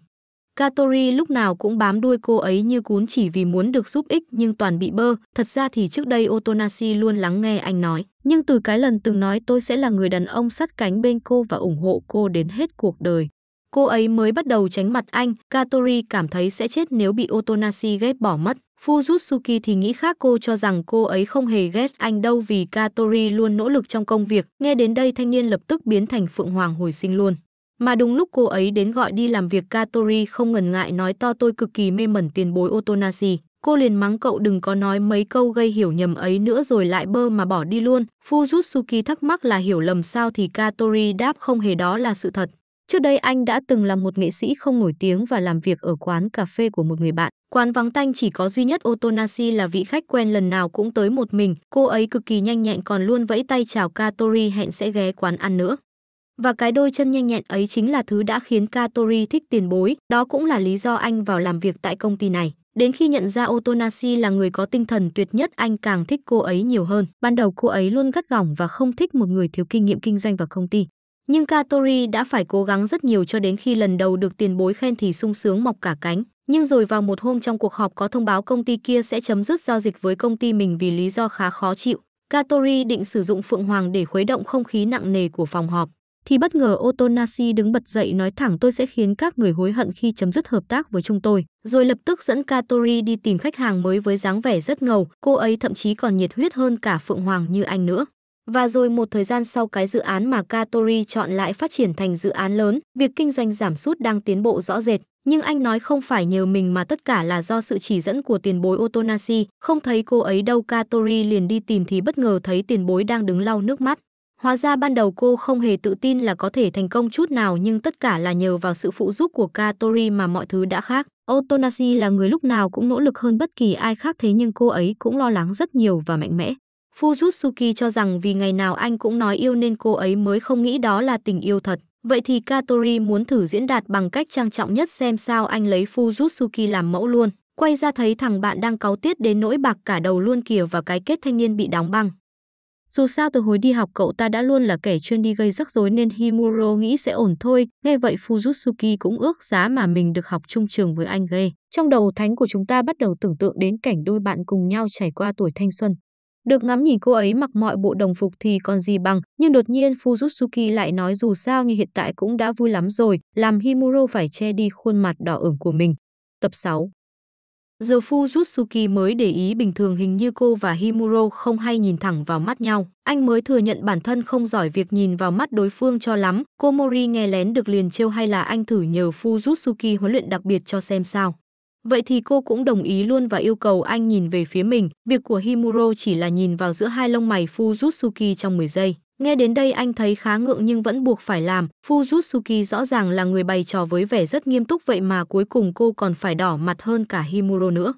S1: Katori lúc nào cũng bám đuôi cô ấy như cún chỉ vì muốn được giúp ích nhưng toàn bị bơ. Thật ra thì trước đây Otonashi luôn lắng nghe anh nói. Nhưng từ cái lần từng nói tôi sẽ là người đàn ông sắt cánh bên cô và ủng hộ cô đến hết cuộc đời. Cô ấy mới bắt đầu tránh mặt anh, Katori cảm thấy sẽ chết nếu bị Otonashi ghép bỏ mất. Fujitsuki thì nghĩ khác cô cho rằng cô ấy không hề ghét anh đâu vì Katori luôn nỗ lực trong công việc. Nghe đến đây thanh niên lập tức biến thành Phượng Hoàng hồi sinh luôn. Mà đúng lúc cô ấy đến gọi đi làm việc Katori không ngần ngại nói to tôi cực kỳ mê mẩn tiền bối Otonashi. Cô liền mắng cậu đừng có nói mấy câu gây hiểu nhầm ấy nữa rồi lại bơ mà bỏ đi luôn. Fujitsuki thắc mắc là hiểu lầm sao thì Katori đáp không hề đó là sự thật. Trước đây anh đã từng là một nghệ sĩ không nổi tiếng và làm việc ở quán cà phê của một người bạn. Quán vắng tanh chỉ có duy nhất Otonashi là vị khách quen lần nào cũng tới một mình. Cô ấy cực kỳ nhanh nhẹn còn luôn vẫy tay chào Katori hẹn sẽ ghé quán ăn nữa. Và cái đôi chân nhanh nhẹn ấy chính là thứ đã khiến Katori thích tiền bối. Đó cũng là lý do anh vào làm việc tại công ty này. Đến khi nhận ra Otonashi là người có tinh thần tuyệt nhất anh càng thích cô ấy nhiều hơn. Ban đầu cô ấy luôn gắt gỏng và không thích một người thiếu kinh nghiệm kinh doanh vào công ty. Nhưng Katori đã phải cố gắng rất nhiều cho đến khi lần đầu được tiền bối khen thì sung sướng mọc cả cánh. Nhưng rồi vào một hôm trong cuộc họp có thông báo công ty kia sẽ chấm dứt giao dịch với công ty mình vì lý do khá khó chịu. Katori định sử dụng Phượng Hoàng để khuấy động không khí nặng nề của phòng họp. Thì bất ngờ Otonashi đứng bật dậy nói thẳng tôi sẽ khiến các người hối hận khi chấm dứt hợp tác với chúng tôi. Rồi lập tức dẫn Katori đi tìm khách hàng mới với dáng vẻ rất ngầu. Cô ấy thậm chí còn nhiệt huyết hơn cả Phượng Hoàng như anh nữa. Và rồi một thời gian sau cái dự án mà Katori chọn lại phát triển thành dự án lớn, việc kinh doanh giảm sút đang tiến bộ rõ rệt. Nhưng anh nói không phải nhờ mình mà tất cả là do sự chỉ dẫn của tiền bối Otonashi, không thấy cô ấy đâu Katori liền đi tìm thì bất ngờ thấy tiền bối đang đứng lau nước mắt. Hóa ra ban đầu cô không hề tự tin là có thể thành công chút nào nhưng tất cả là nhờ vào sự phụ giúp của Katori mà mọi thứ đã khác. Otonashi là người lúc nào cũng nỗ lực hơn bất kỳ ai khác thế nhưng cô ấy cũng lo lắng rất nhiều và mạnh mẽ. Fujitsuki cho rằng vì ngày nào anh cũng nói yêu nên cô ấy mới không nghĩ đó là tình yêu thật. Vậy thì Katori muốn thử diễn đạt bằng cách trang trọng nhất xem sao anh lấy Fujitsuki làm mẫu luôn. Quay ra thấy thằng bạn đang cáu tiết đến nỗi bạc cả đầu luôn kìa và cái kết thanh niên bị đóng băng. Dù sao từ hồi đi học cậu ta đã luôn là kẻ chuyên đi gây rắc rối nên Himuro nghĩ sẽ ổn thôi, nghe vậy Fujitsuki cũng ước giá mà mình được học chung trường với anh ghê. Trong đầu thánh của chúng ta bắt đầu tưởng tượng đến cảnh đôi bạn cùng nhau trải qua tuổi thanh xuân. Được ngắm nhìn cô ấy mặc mọi bộ đồng phục thì còn gì bằng, nhưng đột nhiên Fujitsuki lại nói dù sao như hiện tại cũng đã vui lắm rồi, làm Himuro phải che đi khuôn mặt đỏ ửng của mình. Tập 6 Giờ Fujitsuki mới để ý bình thường hình như cô và Himuro không hay nhìn thẳng vào mắt nhau. Anh mới thừa nhận bản thân không giỏi việc nhìn vào mắt đối phương cho lắm. Cô Mori nghe lén được liền trêu hay là anh thử nhờ Fujitsuki huấn luyện đặc biệt cho xem sao. Vậy thì cô cũng đồng ý luôn và yêu cầu anh nhìn về phía mình. Việc của Himuro chỉ là nhìn vào giữa hai lông mày Fujitsuki trong 10 giây. Nghe đến đây anh thấy khá ngượng nhưng vẫn buộc phải làm. Fujitsuki rõ ràng là người bày trò với vẻ rất nghiêm túc vậy mà cuối cùng cô còn phải đỏ mặt hơn cả Himuro nữa.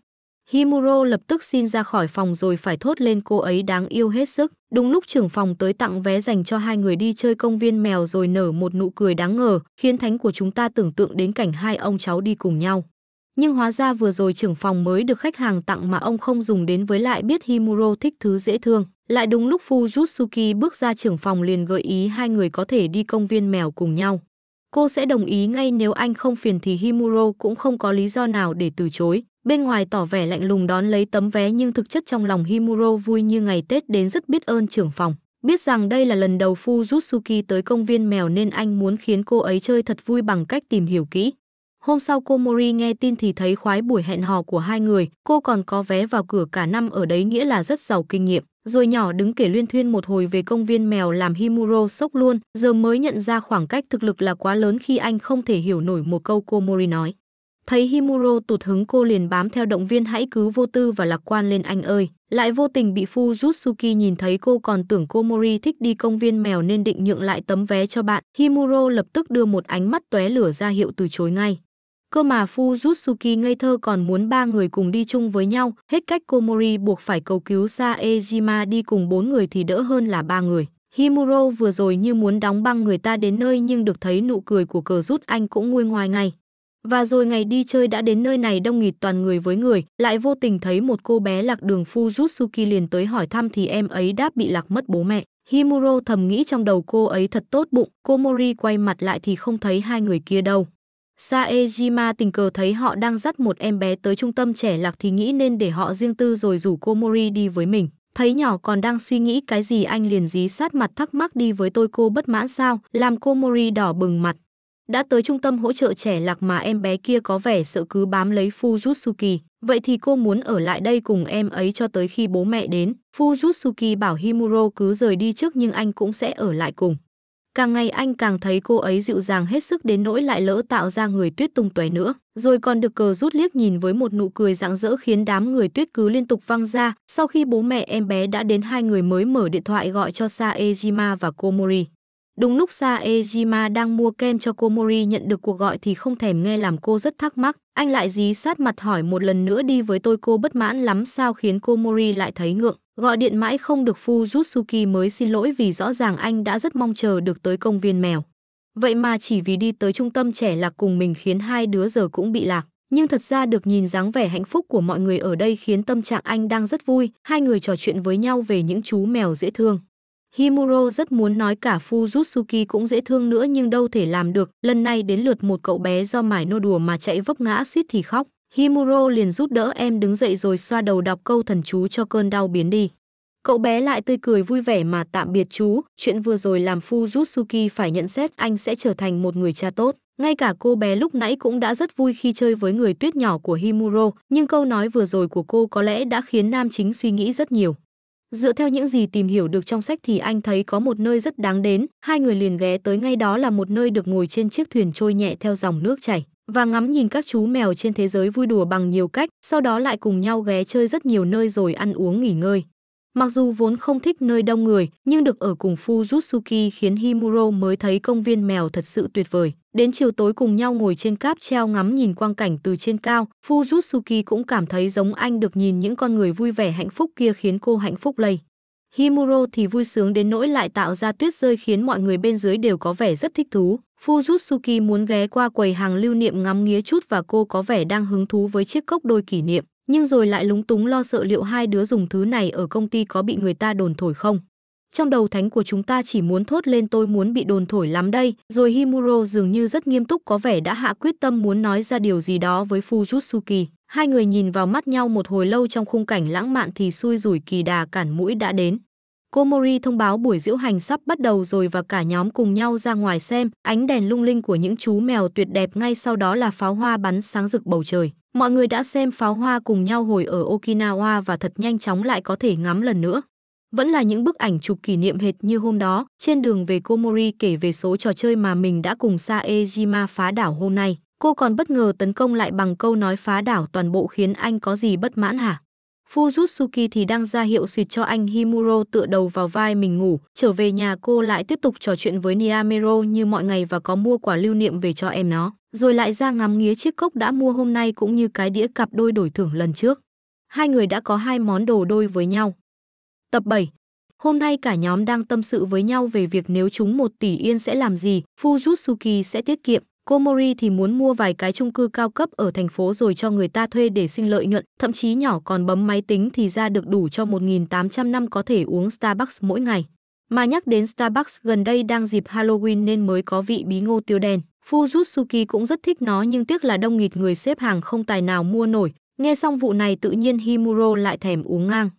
S1: Himuro lập tức xin ra khỏi phòng rồi phải thốt lên cô ấy đáng yêu hết sức. Đúng lúc trưởng phòng tới tặng vé dành cho hai người đi chơi công viên mèo rồi nở một nụ cười đáng ngờ, khiến thánh của chúng ta tưởng tượng đến cảnh hai ông cháu đi cùng nhau nhưng hóa ra vừa rồi trưởng phòng mới được khách hàng tặng mà ông không dùng đến với lại biết Himuro thích thứ dễ thương. Lại đúng lúc Fujutsuki bước ra trưởng phòng liền gợi ý hai người có thể đi công viên mèo cùng nhau. Cô sẽ đồng ý ngay nếu anh không phiền thì Himuro cũng không có lý do nào để từ chối. Bên ngoài tỏ vẻ lạnh lùng đón lấy tấm vé nhưng thực chất trong lòng Himuro vui như ngày Tết đến rất biết ơn trưởng phòng. Biết rằng đây là lần đầu Fujutsuki tới công viên mèo nên anh muốn khiến cô ấy chơi thật vui bằng cách tìm hiểu kỹ. Hôm sau cô Mori nghe tin thì thấy khoái buổi hẹn hò của hai người, cô còn có vé vào cửa cả năm ở đấy nghĩa là rất giàu kinh nghiệm. Rồi nhỏ đứng kể luyên thuyên một hồi về công viên mèo làm Himuro sốc luôn, giờ mới nhận ra khoảng cách thực lực là quá lớn khi anh không thể hiểu nổi một câu cô Mori nói. Thấy Himuro tụt hứng cô liền bám theo động viên hãy cứ vô tư và lạc quan lên anh ơi. Lại vô tình bị Fujutsuki nhìn thấy cô còn tưởng cô Mori thích đi công viên mèo nên định nhượng lại tấm vé cho bạn. Himuro lập tức đưa một ánh mắt tóe lửa ra hiệu từ chối ngay. Cơ mà Fujitsuki ngây thơ còn muốn ba người cùng đi chung với nhau, hết cách Komori buộc phải cầu cứu Saejima đi cùng bốn người thì đỡ hơn là ba người. Himuro vừa rồi như muốn đóng băng người ta đến nơi nhưng được thấy nụ cười của cờ rút anh cũng nguôi ngoài ngay. Và rồi ngày đi chơi đã đến nơi này đông nghịt toàn người với người, lại vô tình thấy một cô bé lạc đường Fujitsuki liền tới hỏi thăm thì em ấy đáp bị lạc mất bố mẹ. Himuro thầm nghĩ trong đầu cô ấy thật tốt bụng, Komori quay mặt lại thì không thấy hai người kia đâu. Saejima tình cờ thấy họ đang dắt một em bé tới trung tâm trẻ lạc thì nghĩ nên để họ riêng tư rồi rủ cô Mori đi với mình. Thấy nhỏ còn đang suy nghĩ cái gì anh liền dí sát mặt thắc mắc đi với tôi cô bất mãn sao, làm cô Mori đỏ bừng mặt. Đã tới trung tâm hỗ trợ trẻ lạc mà em bé kia có vẻ sợ cứ bám lấy Fujitsuki. Vậy thì cô muốn ở lại đây cùng em ấy cho tới khi bố mẹ đến. Fujitsuki bảo Himuro cứ rời đi trước nhưng anh cũng sẽ ở lại cùng. Càng ngày anh càng thấy cô ấy dịu dàng hết sức đến nỗi lại lỡ tạo ra người tuyết tung tóe nữa, rồi còn được cờ rút liếc nhìn với một nụ cười rạng rỡ khiến đám người tuyết cứ liên tục văng ra. Sau khi bố mẹ em bé đã đến hai người mới mở điện thoại gọi cho Saejima và Komori. Đúng lúc Saejima đang mua kem cho Komori nhận được cuộc gọi thì không thèm nghe làm cô rất thắc mắc. Anh lại dí sát mặt hỏi một lần nữa đi với tôi cô bất mãn lắm sao khiến Komori lại thấy ngượng. Gọi điện mãi không được Fujitsuki mới xin lỗi vì rõ ràng anh đã rất mong chờ được tới công viên mèo. Vậy mà chỉ vì đi tới trung tâm trẻ lạc cùng mình khiến hai đứa giờ cũng bị lạc. Nhưng thật ra được nhìn dáng vẻ hạnh phúc của mọi người ở đây khiến tâm trạng anh đang rất vui. Hai người trò chuyện với nhau về những chú mèo dễ thương. Himuro rất muốn nói cả Fujitsuki cũng dễ thương nữa nhưng đâu thể làm được. Lần này đến lượt một cậu bé do mải nô đùa mà chạy vấp ngã suýt thì khóc. Himuro liền giúp đỡ em đứng dậy rồi xoa đầu đọc câu thần chú cho cơn đau biến đi. Cậu bé lại tươi cười vui vẻ mà tạm biệt chú, chuyện vừa rồi làm Fujitsuki phải nhận xét anh sẽ trở thành một người cha tốt. Ngay cả cô bé lúc nãy cũng đã rất vui khi chơi với người tuyết nhỏ của Himuro, nhưng câu nói vừa rồi của cô có lẽ đã khiến nam chính suy nghĩ rất nhiều. Dựa theo những gì tìm hiểu được trong sách thì anh thấy có một nơi rất đáng đến, hai người liền ghé tới ngay đó là một nơi được ngồi trên chiếc thuyền trôi nhẹ theo dòng nước chảy và ngắm nhìn các chú mèo trên thế giới vui đùa bằng nhiều cách, sau đó lại cùng nhau ghé chơi rất nhiều nơi rồi ăn uống nghỉ ngơi. Mặc dù vốn không thích nơi đông người, nhưng được ở cùng Fujutsuki khiến Himuro mới thấy công viên mèo thật sự tuyệt vời. Đến chiều tối cùng nhau ngồi trên cáp treo ngắm nhìn quang cảnh từ trên cao, Fujutsuki cũng cảm thấy giống anh được nhìn những con người vui vẻ hạnh phúc kia khiến cô hạnh phúc lây. Himuro thì vui sướng đến nỗi lại tạo ra tuyết rơi khiến mọi người bên dưới đều có vẻ rất thích thú. Fujutsuki muốn ghé qua quầy hàng lưu niệm ngắm nghía chút và cô có vẻ đang hứng thú với chiếc cốc đôi kỷ niệm, nhưng rồi lại lúng túng lo sợ liệu hai đứa dùng thứ này ở công ty có bị người ta đồn thổi không. Trong đầu thánh của chúng ta chỉ muốn thốt lên tôi muốn bị đồn thổi lắm đây, rồi Himuro dường như rất nghiêm túc có vẻ đã hạ quyết tâm muốn nói ra điều gì đó với Fujutsuki. Hai người nhìn vào mắt nhau một hồi lâu trong khung cảnh lãng mạn thì xui rủi kỳ đà cản mũi đã đến. Cô Mori thông báo buổi diễu hành sắp bắt đầu rồi và cả nhóm cùng nhau ra ngoài xem, ánh đèn lung linh của những chú mèo tuyệt đẹp ngay sau đó là pháo hoa bắn sáng rực bầu trời. Mọi người đã xem pháo hoa cùng nhau hồi ở Okinawa và thật nhanh chóng lại có thể ngắm lần nữa. Vẫn là những bức ảnh chụp kỷ niệm hệt như hôm đó, trên đường về Komori kể về số trò chơi mà mình đã cùng Saejima phá đảo hôm nay. Cô còn bất ngờ tấn công lại bằng câu nói phá đảo toàn bộ khiến anh có gì bất mãn hả? Fujitsuki thì đang ra hiệu suyệt cho anh Himuro tựa đầu vào vai mình ngủ. Trở về nhà cô lại tiếp tục trò chuyện với Niamero như mọi ngày và có mua quả lưu niệm về cho em nó. Rồi lại ra ngắm nghía chiếc cốc đã mua hôm nay cũng như cái đĩa cặp đôi đổi thưởng lần trước. Hai người đã có hai món đồ đôi với nhau. Tập 7 Hôm nay cả nhóm đang tâm sự với nhau về việc nếu chúng một tỷ yên sẽ làm gì, Fujitsuki sẽ tiết kiệm, Cô Mori thì muốn mua vài cái chung cư cao cấp ở thành phố rồi cho người ta thuê để sinh lợi nhuận, thậm chí nhỏ còn bấm máy tính thì ra được đủ cho 1.800 năm có thể uống Starbucks mỗi ngày. Mà nhắc đến Starbucks gần đây đang dịp Halloween nên mới có vị bí ngô tiêu đen. Fujitsuki cũng rất thích nó nhưng tiếc là đông nghịt người xếp hàng không tài nào mua nổi. Nghe xong vụ này tự nhiên Himuro lại thèm uống ngang.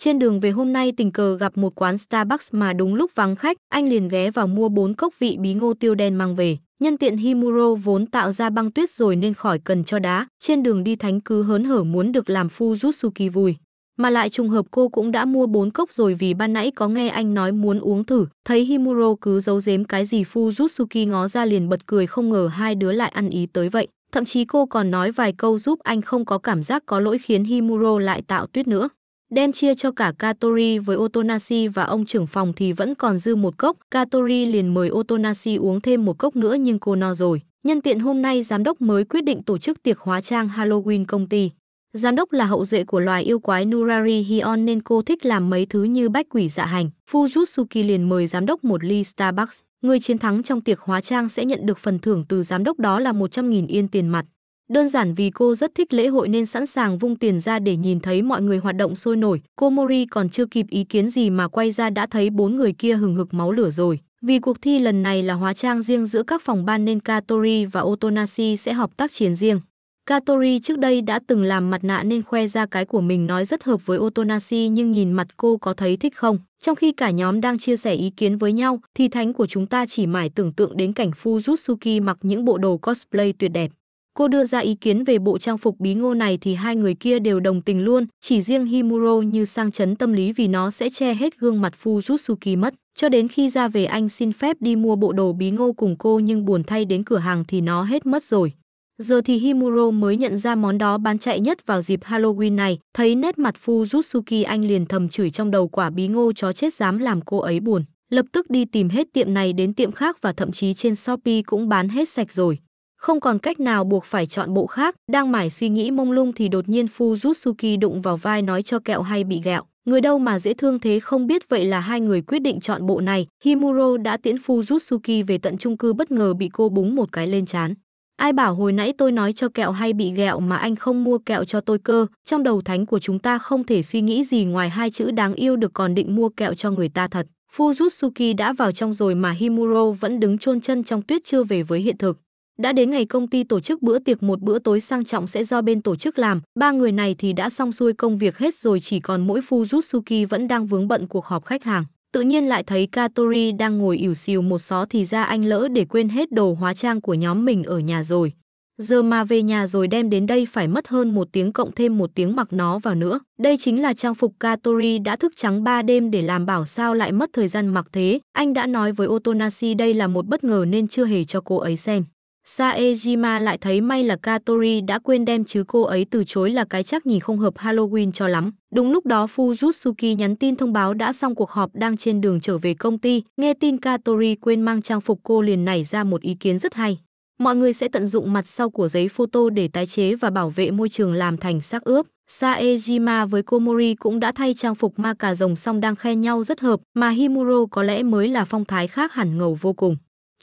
S1: Trên đường về hôm nay tình cờ gặp một quán Starbucks mà đúng lúc vắng khách, anh liền ghé vào mua 4 cốc vị bí ngô tiêu đen mang về. Nhân tiện Himuro vốn tạo ra băng tuyết rồi nên khỏi cần cho đá, trên đường đi thánh cứ hớn hở muốn được làm phu Jutsuki vui. Mà lại trùng hợp cô cũng đã mua bốn cốc rồi vì ban nãy có nghe anh nói muốn uống thử, thấy Himuro cứ giấu giếm cái gì phu Jutsuki ngó ra liền bật cười không ngờ hai đứa lại ăn ý tới vậy. Thậm chí cô còn nói vài câu giúp anh không có cảm giác có lỗi khiến Himuro lại tạo tuyết nữa đem chia cho cả Katori với Otonashi và ông trưởng phòng thì vẫn còn dư một cốc. Katori liền mời Otonashi uống thêm một cốc nữa nhưng cô no rồi. Nhân tiện hôm nay giám đốc mới quyết định tổ chức tiệc hóa trang Halloween công ty. Giám đốc là hậu duệ của loài yêu quái Nurari Hion nên cô thích làm mấy thứ như bách quỷ dạ hành. Fujutsuki liền mời giám đốc một ly Starbucks. Người chiến thắng trong tiệc hóa trang sẽ nhận được phần thưởng từ giám đốc đó là 100.000 yên tiền mặt. Đơn giản vì cô rất thích lễ hội nên sẵn sàng vung tiền ra để nhìn thấy mọi người hoạt động sôi nổi. Cô Mori còn chưa kịp ý kiến gì mà quay ra đã thấy bốn người kia hừng hực máu lửa rồi. Vì cuộc thi lần này là hóa trang riêng giữa các phòng ban nên Katori và Otonashi sẽ hợp tác chiến riêng. Katori trước đây đã từng làm mặt nạ nên khoe ra cái của mình nói rất hợp với Otonashi nhưng nhìn mặt cô có thấy thích không? Trong khi cả nhóm đang chia sẻ ý kiến với nhau thì thánh của chúng ta chỉ mải tưởng tượng đến cảnh Fujutsuki mặc những bộ đồ cosplay tuyệt đẹp. Cô đưa ra ý kiến về bộ trang phục bí ngô này thì hai người kia đều đồng tình luôn, chỉ riêng Himuro như sang chấn tâm lý vì nó sẽ che hết gương mặt Fujutsuki mất. Cho đến khi ra về anh xin phép đi mua bộ đồ bí ngô cùng cô nhưng buồn thay đến cửa hàng thì nó hết mất rồi. Giờ thì Himuro mới nhận ra món đó bán chạy nhất vào dịp Halloween này, thấy nét mặt Fujutsuki anh liền thầm chửi trong đầu quả bí ngô chó chết dám làm cô ấy buồn. Lập tức đi tìm hết tiệm này đến tiệm khác và thậm chí trên Shopee cũng bán hết sạch rồi không còn cách nào buộc phải chọn bộ khác. Đang mải suy nghĩ mông lung thì đột nhiên Fujitsuki đụng vào vai nói cho kẹo hay bị gẹo. Người đâu mà dễ thương thế không biết vậy là hai người quyết định chọn bộ này. Himuro đã tiễn Fujitsuki về tận trung cư bất ngờ bị cô búng một cái lên chán. Ai bảo hồi nãy tôi nói cho kẹo hay bị gẹo mà anh không mua kẹo cho tôi cơ, trong đầu thánh của chúng ta không thể suy nghĩ gì ngoài hai chữ đáng yêu được còn định mua kẹo cho người ta thật. Fujitsuki đã vào trong rồi mà Himuro vẫn đứng chôn chân trong tuyết chưa về với hiện thực. Đã đến ngày công ty tổ chức bữa tiệc một bữa tối sang trọng sẽ do bên tổ chức làm, ba người này thì đã xong xuôi công việc hết rồi chỉ còn mỗi Fujitsuki vẫn đang vướng bận cuộc họp khách hàng. Tự nhiên lại thấy Katori đang ngồi ỉu xìu một xó thì ra anh lỡ để quên hết đồ hóa trang của nhóm mình ở nhà rồi. Giờ mà về nhà rồi đem đến đây phải mất hơn một tiếng cộng thêm một tiếng mặc nó vào nữa. Đây chính là trang phục Katori đã thức trắng ba đêm để làm bảo sao lại mất thời gian mặc thế. Anh đã nói với Otonashi đây là một bất ngờ nên chưa hề cho cô ấy xem. Saejima lại thấy may là Katori đã quên đem chứ cô ấy từ chối là cái chắc nhìn không hợp Halloween cho lắm. Đúng lúc đó Fujitsuki nhắn tin thông báo đã xong cuộc họp đang trên đường trở về công ty. Nghe tin Katori quên mang trang phục cô liền nảy ra một ý kiến rất hay. Mọi người sẽ tận dụng mặt sau của giấy photo để tái chế và bảo vệ môi trường làm thành xác ướp. Saejima với Komori cũng đã thay trang phục ma cà rồng xong đang khen nhau rất hợp, mà Himuro có lẽ mới là phong thái khác hẳn ngầu vô cùng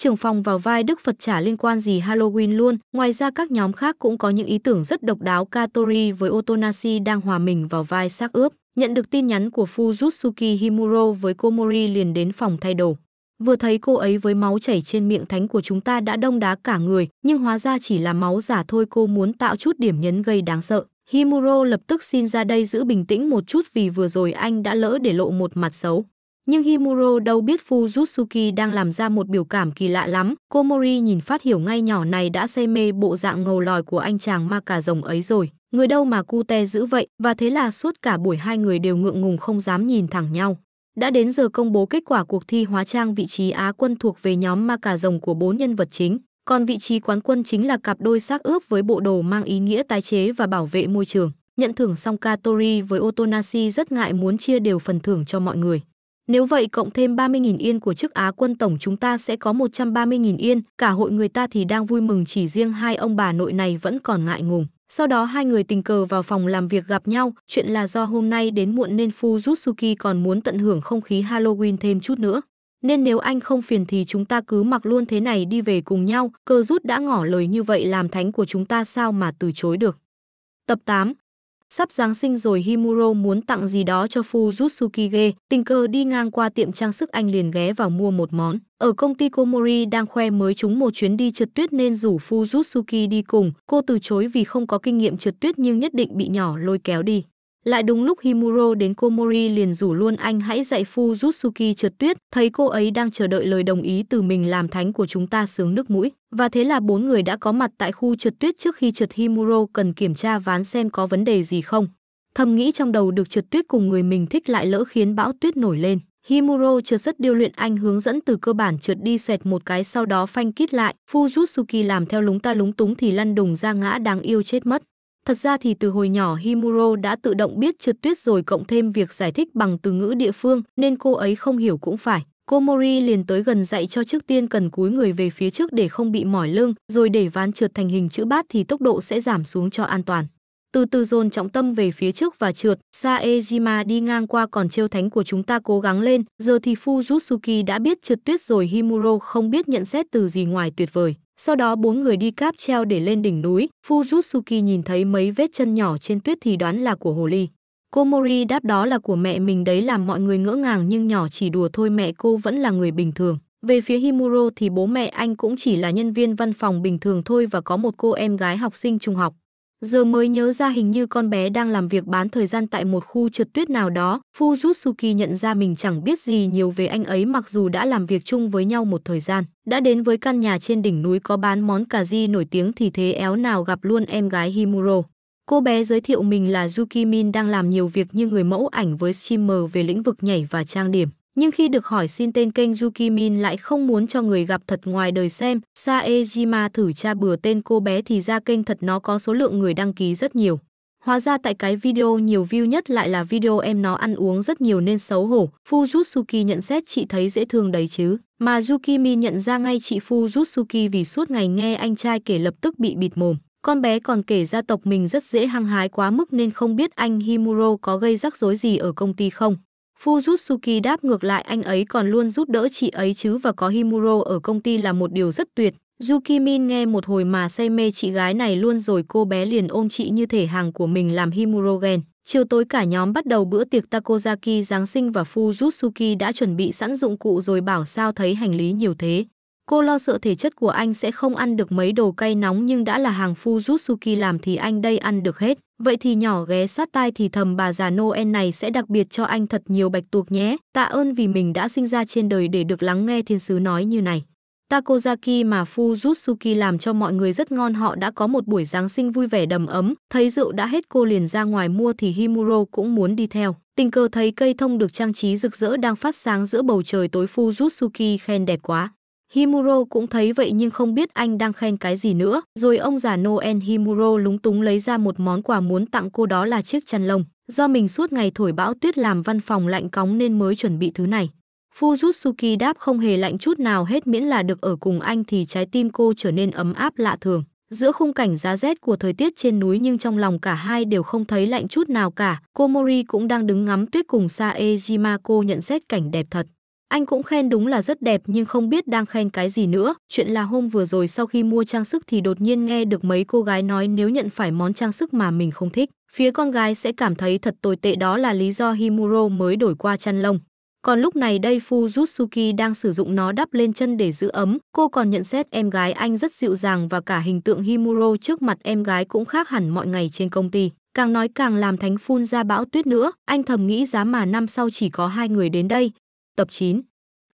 S1: trưởng phòng vào vai Đức Phật chả liên quan gì Halloween luôn. Ngoài ra các nhóm khác cũng có những ý tưởng rất độc đáo Katori với Otonashi đang hòa mình vào vai xác ướp. Nhận được tin nhắn của Fujutsuki Himuro với Komori liền đến phòng thay đồ. Vừa thấy cô ấy với máu chảy trên miệng thánh của chúng ta đã đông đá cả người, nhưng hóa ra chỉ là máu giả thôi cô muốn tạo chút điểm nhấn gây đáng sợ. Himuro lập tức xin ra đây giữ bình tĩnh một chút vì vừa rồi anh đã lỡ để lộ một mặt xấu. Nhưng Himuro đâu biết Fujitsuki đang làm ra một biểu cảm kỳ lạ lắm. Komori nhìn phát hiểu ngay nhỏ này đã say mê bộ dạng ngầu lòi của anh chàng ma cà rồng ấy rồi. Người đâu mà cute giữ vậy, và thế là suốt cả buổi hai người đều ngượng ngùng không dám nhìn thẳng nhau. Đã đến giờ công bố kết quả cuộc thi hóa trang vị trí Á quân thuộc về nhóm ma cà rồng của bốn nhân vật chính. Còn vị trí quán quân chính là cặp đôi xác ướp với bộ đồ mang ý nghĩa tái chế và bảo vệ môi trường. Nhận thưởng xong Katori với Otonashi rất ngại muốn chia đều phần thưởng cho mọi người. Nếu vậy cộng thêm 30.000 yên của chức Á quân tổng chúng ta sẽ có 130.000 yên, cả hội người ta thì đang vui mừng chỉ riêng hai ông bà nội này vẫn còn ngại ngùng. Sau đó hai người tình cờ vào phòng làm việc gặp nhau, chuyện là do hôm nay đến muộn nên Fu Fujitsuki còn muốn tận hưởng không khí Halloween thêm chút nữa. Nên nếu anh không phiền thì chúng ta cứ mặc luôn thế này đi về cùng nhau, cơ rút đã ngỏ lời như vậy làm thánh của chúng ta sao mà từ chối được. Tập 8, Sắp Giáng sinh rồi Himuro muốn tặng gì đó cho Fujitsukige, tình cờ đi ngang qua tiệm trang sức anh liền ghé vào mua một món. Ở công ty Komori đang khoe mới chúng một chuyến đi trượt tuyết nên rủ Fujitsuki đi cùng, cô từ chối vì không có kinh nghiệm trượt tuyết nhưng nhất định bị nhỏ lôi kéo đi. Lại đúng lúc Himuro đến Komori liền rủ luôn anh hãy dạy Fujitsuki trượt tuyết, thấy cô ấy đang chờ đợi lời đồng ý từ mình làm thánh của chúng ta sướng nước mũi. Và thế là bốn người đã có mặt tại khu trượt tuyết trước khi trượt Himuro cần kiểm tra ván xem có vấn đề gì không. Thầm nghĩ trong đầu được trượt tuyết cùng người mình thích lại lỡ khiến bão tuyết nổi lên. Himuro trượt rất điêu luyện anh hướng dẫn từ cơ bản trượt đi xoẹt một cái sau đó phanh kít lại. Fujitsuki làm theo lúng ta lúng túng thì lăn đùng ra ngã đáng yêu chết mất. Thật ra thì từ hồi nhỏ Himuro đã tự động biết trượt tuyết rồi cộng thêm việc giải thích bằng từ ngữ địa phương nên cô ấy không hiểu cũng phải. Cô Mori liền tới gần dạy cho trước tiên cần cúi người về phía trước để không bị mỏi lưng, rồi để ván trượt thành hình chữ bát thì tốc độ sẽ giảm xuống cho an toàn. Từ từ dồn trọng tâm về phía trước và trượt, Saejima đi ngang qua còn trêu thánh của chúng ta cố gắng lên, giờ thì Fujutsuki đã biết trượt tuyết rồi Himuro không biết nhận xét từ gì ngoài tuyệt vời. Sau đó bốn người đi cáp treo để lên đỉnh núi, Fujitsuki nhìn thấy mấy vết chân nhỏ trên tuyết thì đoán là của hồ ly. Cô đáp đó là của mẹ mình đấy làm mọi người ngỡ ngàng nhưng nhỏ chỉ đùa thôi mẹ cô vẫn là người bình thường. Về phía Himuro thì bố mẹ anh cũng chỉ là nhân viên văn phòng bình thường thôi và có một cô em gái học sinh trung học. Giờ mới nhớ ra hình như con bé đang làm việc bán thời gian tại một khu trượt tuyết nào đó, Fujitsuki nhận ra mình chẳng biết gì nhiều về anh ấy mặc dù đã làm việc chung với nhau một thời gian. Đã đến với căn nhà trên đỉnh núi có bán món cà ri nổi tiếng thì thế éo nào gặp luôn em gái Himuro. Cô bé giới thiệu mình là Yukimin đang làm nhiều việc như người mẫu ảnh với streamer về lĩnh vực nhảy và trang điểm nhưng khi được hỏi xin tên kênh Yuki Min lại không muốn cho người gặp thật ngoài đời xem. Saejima thử tra bừa tên cô bé thì ra kênh thật nó có số lượng người đăng ký rất nhiều. Hóa ra tại cái video nhiều view nhất lại là video em nó ăn uống rất nhiều nên xấu hổ. Fujutsuki nhận xét chị thấy dễ thương đấy chứ. Mà Yukimi nhận ra ngay chị Fujutsuki vì suốt ngày nghe anh trai kể lập tức bị bịt mồm. Con bé còn kể gia tộc mình rất dễ hăng hái quá mức nên không biết anh Himuro có gây rắc rối gì ở công ty không. Fujitsuki đáp ngược lại anh ấy còn luôn giúp đỡ chị ấy chứ và có Himuro ở công ty là một điều rất tuyệt. Yukimin nghe một hồi mà say mê chị gái này luôn rồi cô bé liền ôm chị như thể hàng của mình làm Himuro ghen. Chiều tối cả nhóm bắt đầu bữa tiệc Takozaki Giáng sinh và Fujitsuki đã chuẩn bị sẵn dụng cụ rồi bảo sao thấy hành lý nhiều thế. Cô lo sợ thể chất của anh sẽ không ăn được mấy đồ cay nóng nhưng đã là hàng Fujitsuki làm thì anh đây ăn được hết. Vậy thì nhỏ ghé sát tai thì thầm bà già Noel này sẽ đặc biệt cho anh thật nhiều bạch tuộc nhé. Tạ ơn vì mình đã sinh ra trên đời để được lắng nghe thiên sứ nói như này. Takozaki mà Fujitsuki làm cho mọi người rất ngon họ đã có một buổi Giáng sinh vui vẻ đầm ấm, thấy rượu đã hết cô liền ra ngoài mua thì Himuro cũng muốn đi theo. Tình cờ thấy cây thông được trang trí rực rỡ đang phát sáng giữa bầu trời tối Fujitsuki khen đẹp quá. Himuro cũng thấy vậy nhưng không biết anh đang khen cái gì nữa. Rồi ông già Noel Himuro lúng túng lấy ra một món quà muốn tặng cô đó là chiếc chăn lông. Do mình suốt ngày thổi bão tuyết làm văn phòng lạnh cóng nên mới chuẩn bị thứ này. Fujitsuki đáp không hề lạnh chút nào hết miễn là được ở cùng anh thì trái tim cô trở nên ấm áp lạ thường. Giữa khung cảnh giá rét của thời tiết trên núi nhưng trong lòng cả hai đều không thấy lạnh chút nào cả, Komori cũng đang đứng ngắm tuyết cùng Saejima cô nhận xét cảnh đẹp thật. Anh cũng khen đúng là rất đẹp nhưng không biết đang khen cái gì nữa. Chuyện là hôm vừa rồi sau khi mua trang sức thì đột nhiên nghe được mấy cô gái nói nếu nhận phải món trang sức mà mình không thích, phía con gái sẽ cảm thấy thật tồi tệ đó là lý do Himuro mới đổi qua chăn lông. Còn lúc này đây Fujitsuki đang sử dụng nó đắp lên chân để giữ ấm. Cô còn nhận xét em gái anh rất dịu dàng và cả hình tượng Himuro trước mặt em gái cũng khác hẳn mọi ngày trên công ty. Càng nói càng làm thánh phun ra bão tuyết nữa. Anh thầm nghĩ giá mà năm sau chỉ có hai người đến đây. Tập 9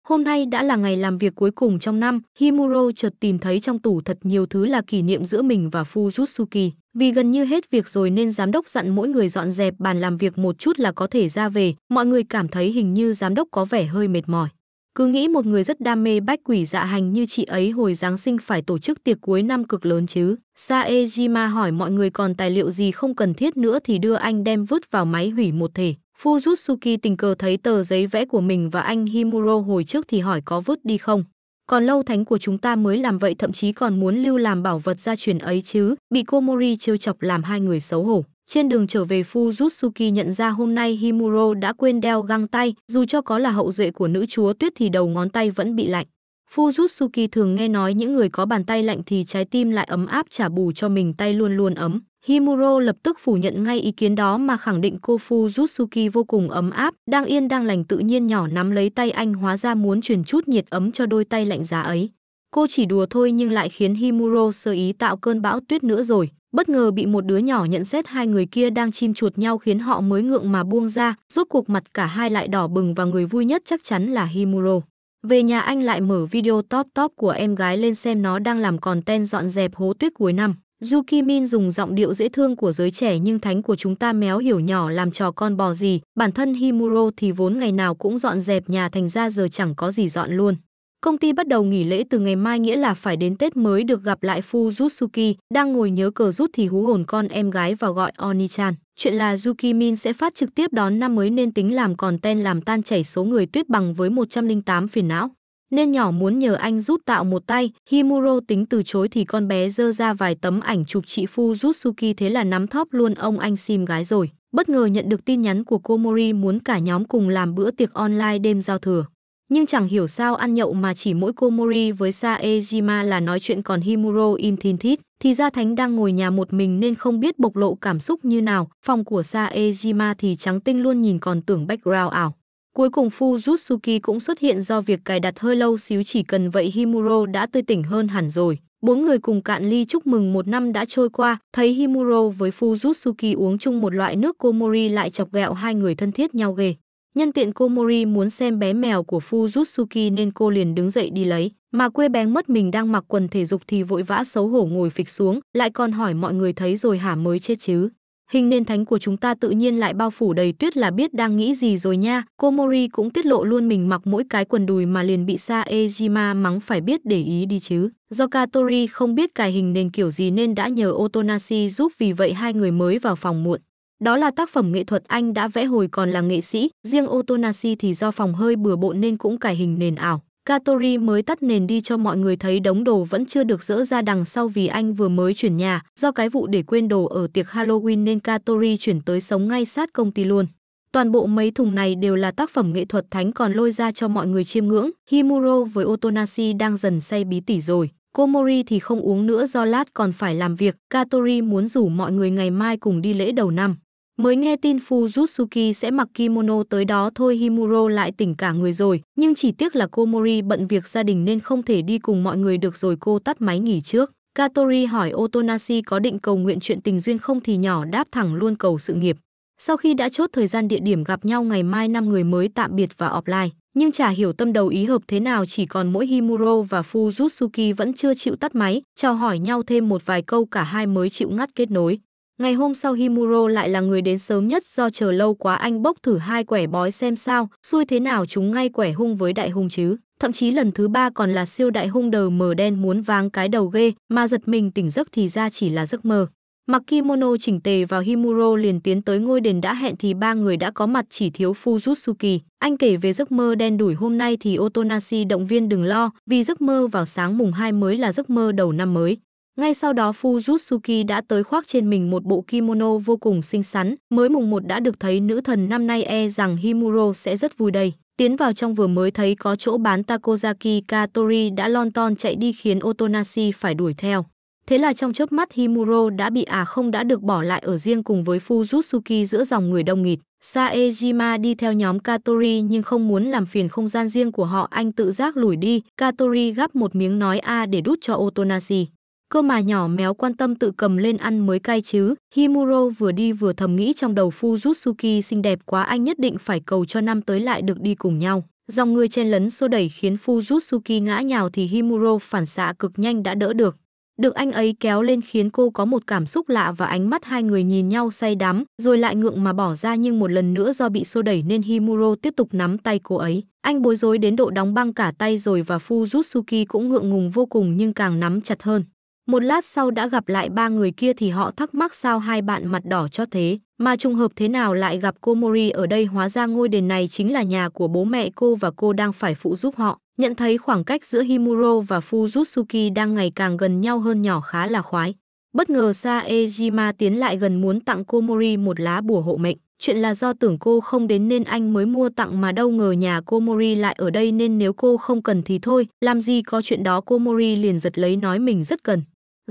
S1: Hôm nay đã là ngày làm việc cuối cùng trong năm, Himuro chợt tìm thấy trong tủ thật nhiều thứ là kỷ niệm giữa mình và Fujitsuki. Vì gần như hết việc rồi nên giám đốc dặn mỗi người dọn dẹp bàn làm việc một chút là có thể ra về, mọi người cảm thấy hình như giám đốc có vẻ hơi mệt mỏi. Cứ nghĩ một người rất đam mê bách quỷ dạ hành như chị ấy hồi Giáng sinh phải tổ chức tiệc cuối năm cực lớn chứ. Saejima hỏi mọi người còn tài liệu gì không cần thiết nữa thì đưa anh đem vứt vào máy hủy một thể. Fujitsuki tình cờ thấy tờ giấy vẽ của mình và anh Himuro hồi trước thì hỏi có vứt đi không. Còn lâu thánh của chúng ta mới làm vậy thậm chí còn muốn lưu làm bảo vật gia truyền ấy chứ, bị Komori trêu chọc làm hai người xấu hổ. Trên đường trở về Fujitsuki nhận ra hôm nay Himuro đã quên đeo găng tay, dù cho có là hậu duệ của nữ chúa tuyết thì đầu ngón tay vẫn bị lạnh. Fujitsuki thường nghe nói những người có bàn tay lạnh thì trái tim lại ấm áp trả bù cho mình tay luôn luôn ấm. Himuro lập tức phủ nhận ngay ý kiến đó mà khẳng định cô Fujitsuki vô cùng ấm áp, đang yên đang lành tự nhiên nhỏ nắm lấy tay anh hóa ra muốn truyền chút nhiệt ấm cho đôi tay lạnh giá ấy. Cô chỉ đùa thôi nhưng lại khiến Himuro sơ ý tạo cơn bão tuyết nữa rồi. Bất ngờ bị một đứa nhỏ nhận xét hai người kia đang chim chuột nhau khiến họ mới ngượng mà buông ra, rốt cuộc mặt cả hai lại đỏ bừng và người vui nhất chắc chắn là Himuro. Về nhà anh lại mở video top top của em gái lên xem nó đang làm content dọn dẹp hố tuyết cuối năm. Du Ki Min dùng giọng điệu dễ thương của giới trẻ nhưng thánh của chúng ta méo hiểu nhỏ làm trò con bò gì, bản thân Himuro thì vốn ngày nào cũng dọn dẹp nhà thành ra giờ chẳng có gì dọn luôn. Công ty bắt đầu nghỉ lễ từ ngày mai nghĩa là phải đến Tết mới được gặp lại Fujutsuki, đang ngồi nhớ cờ rút thì hú hồn con em gái vào gọi Onichan. Chuyện là Yuki Min sẽ phát trực tiếp đón năm mới nên tính làm còn ten làm tan chảy số người tuyết bằng với 108 phiền não nên nhỏ muốn nhờ anh giúp tạo một tay. Himuro tính từ chối thì con bé dơ ra vài tấm ảnh chụp chị Fujitsuki thế là nắm thóp luôn ông anh sim gái rồi. Bất ngờ nhận được tin nhắn của Komori muốn cả nhóm cùng làm bữa tiệc online đêm giao thừa. Nhưng chẳng hiểu sao ăn nhậu mà chỉ mỗi Komori với Saejima là nói chuyện còn Himuro im thìn thít. Thì ra Thánh đang ngồi nhà một mình nên không biết bộc lộ cảm xúc như nào. Phòng của Saejima thì trắng tinh luôn nhìn còn tưởng background ảo. Cuối cùng Fujitsuki cũng xuất hiện do việc cài đặt hơi lâu xíu chỉ cần vậy Himuro đã tươi tỉnh hơn hẳn rồi. Bốn người cùng cạn ly chúc mừng một năm đã trôi qua, thấy Himuro với Fujitsuki uống chung một loại nước Komori lại chọc ghẹo hai người thân thiết nhau ghê. Nhân tiện Komori muốn xem bé mèo của Fujitsuki nên cô liền đứng dậy đi lấy, mà quê bén mất mình đang mặc quần thể dục thì vội vã xấu hổ ngồi phịch xuống, lại còn hỏi mọi người thấy rồi hả mới chết chứ hình nền thánh của chúng ta tự nhiên lại bao phủ đầy tuyết là biết đang nghĩ gì rồi nha. Cô Mori cũng tiết lộ luôn mình mặc mỗi cái quần đùi mà liền bị Sa Ejima mắng phải biết để ý đi chứ. Do Katori không biết cài hình nền kiểu gì nên đã nhờ Otonashi giúp vì vậy hai người mới vào phòng muộn. Đó là tác phẩm nghệ thuật anh đã vẽ hồi còn là nghệ sĩ, riêng Otonashi thì do phòng hơi bừa bộn nên cũng cải hình nền ảo. Katori mới tắt nền đi cho mọi người thấy đống đồ vẫn chưa được dỡ ra đằng sau vì anh vừa mới chuyển nhà. Do cái vụ để quên đồ ở tiệc Halloween nên Katori chuyển tới sống ngay sát công ty luôn. Toàn bộ mấy thùng này đều là tác phẩm nghệ thuật thánh còn lôi ra cho mọi người chiêm ngưỡng. Himuro với Otonashi đang dần say bí tỉ rồi. Komori thì không uống nữa do lát còn phải làm việc. Katori muốn rủ mọi người ngày mai cùng đi lễ đầu năm. Mới nghe tin Fujitsuki sẽ mặc kimono tới đó thôi Himuro lại tỉnh cả người rồi, nhưng chỉ tiếc là cô Mori bận việc gia đình nên không thể đi cùng mọi người được rồi cô tắt máy nghỉ trước. Katori hỏi Otonashi có định cầu nguyện chuyện tình duyên không thì nhỏ đáp thẳng luôn cầu sự nghiệp. Sau khi đã chốt thời gian địa điểm gặp nhau ngày mai năm người mới tạm biệt và offline, nhưng chả hiểu tâm đầu ý hợp thế nào chỉ còn mỗi Himuro và Fujitsuki vẫn chưa chịu tắt máy, chào hỏi nhau thêm một vài câu cả hai mới chịu ngắt kết nối. Ngày hôm sau Himuro lại là người đến sớm nhất do chờ lâu quá anh bốc thử hai quẻ bói xem sao, xui thế nào chúng ngay quẻ hung với đại hung chứ. Thậm chí lần thứ ba còn là siêu đại hung đờ mờ đen muốn váng cái đầu ghê mà giật mình tỉnh giấc thì ra chỉ là giấc mơ. Mặc kimono chỉnh tề vào Himuro liền tiến tới ngôi đền đã hẹn thì ba người đã có mặt chỉ thiếu Fujitsuki. Anh kể về giấc mơ đen đủi hôm nay thì Otonashi động viên đừng lo vì giấc mơ vào sáng mùng 2 mới là giấc mơ đầu năm mới. Ngay sau đó Fujitsuki đã tới khoác trên mình một bộ kimono vô cùng xinh xắn, mới mùng một đã được thấy nữ thần năm nay e rằng Himuro sẽ rất vui đây. Tiến vào trong vừa mới thấy có chỗ bán Takozaki Katori đã lon ton chạy đi khiến Otonashi phải đuổi theo. Thế là trong chớp mắt Himuro đã bị à không đã được bỏ lại ở riêng cùng với Fujitsuki giữa dòng người đông nghịt. Saejima đi theo nhóm Katori nhưng không muốn làm phiền không gian riêng của họ anh tự giác lùi đi. Katori gắp một miếng nói A à để đút cho Otonashi cơ mà nhỏ méo quan tâm tự cầm lên ăn mới cay chứ. Himuro vừa đi vừa thầm nghĩ trong đầu Fujutsuki xinh đẹp quá anh nhất định phải cầu cho năm tới lại được đi cùng nhau. Dòng người chen lấn xô đẩy khiến Fujutsuki ngã nhào thì Himuro phản xạ cực nhanh đã đỡ được. Được anh ấy kéo lên khiến cô có một cảm xúc lạ và ánh mắt hai người nhìn nhau say đắm, rồi lại ngượng mà bỏ ra nhưng một lần nữa do bị xô đẩy nên Himuro tiếp tục nắm tay cô ấy. Anh bối rối đến độ đóng băng cả tay rồi và Fujutsuki cũng ngượng ngùng vô cùng nhưng càng nắm chặt hơn. Một lát sau đã gặp lại ba người kia thì họ thắc mắc sao hai bạn mặt đỏ cho thế, mà trùng hợp thế nào lại gặp cô Mori ở đây hóa ra ngôi đền này chính là nhà của bố mẹ cô và cô đang phải phụ giúp họ. Nhận thấy khoảng cách giữa Himuro và Fujitsuki đang ngày càng gần nhau hơn nhỏ khá là khoái. Bất ngờ Saejima tiến lại gần muốn tặng cô Mori một lá bùa hộ mệnh. Chuyện là do tưởng cô không đến nên anh mới mua tặng mà đâu ngờ nhà cô Mori lại ở đây nên nếu cô không cần thì thôi, làm gì có chuyện đó cô Mori liền giật lấy nói mình rất cần.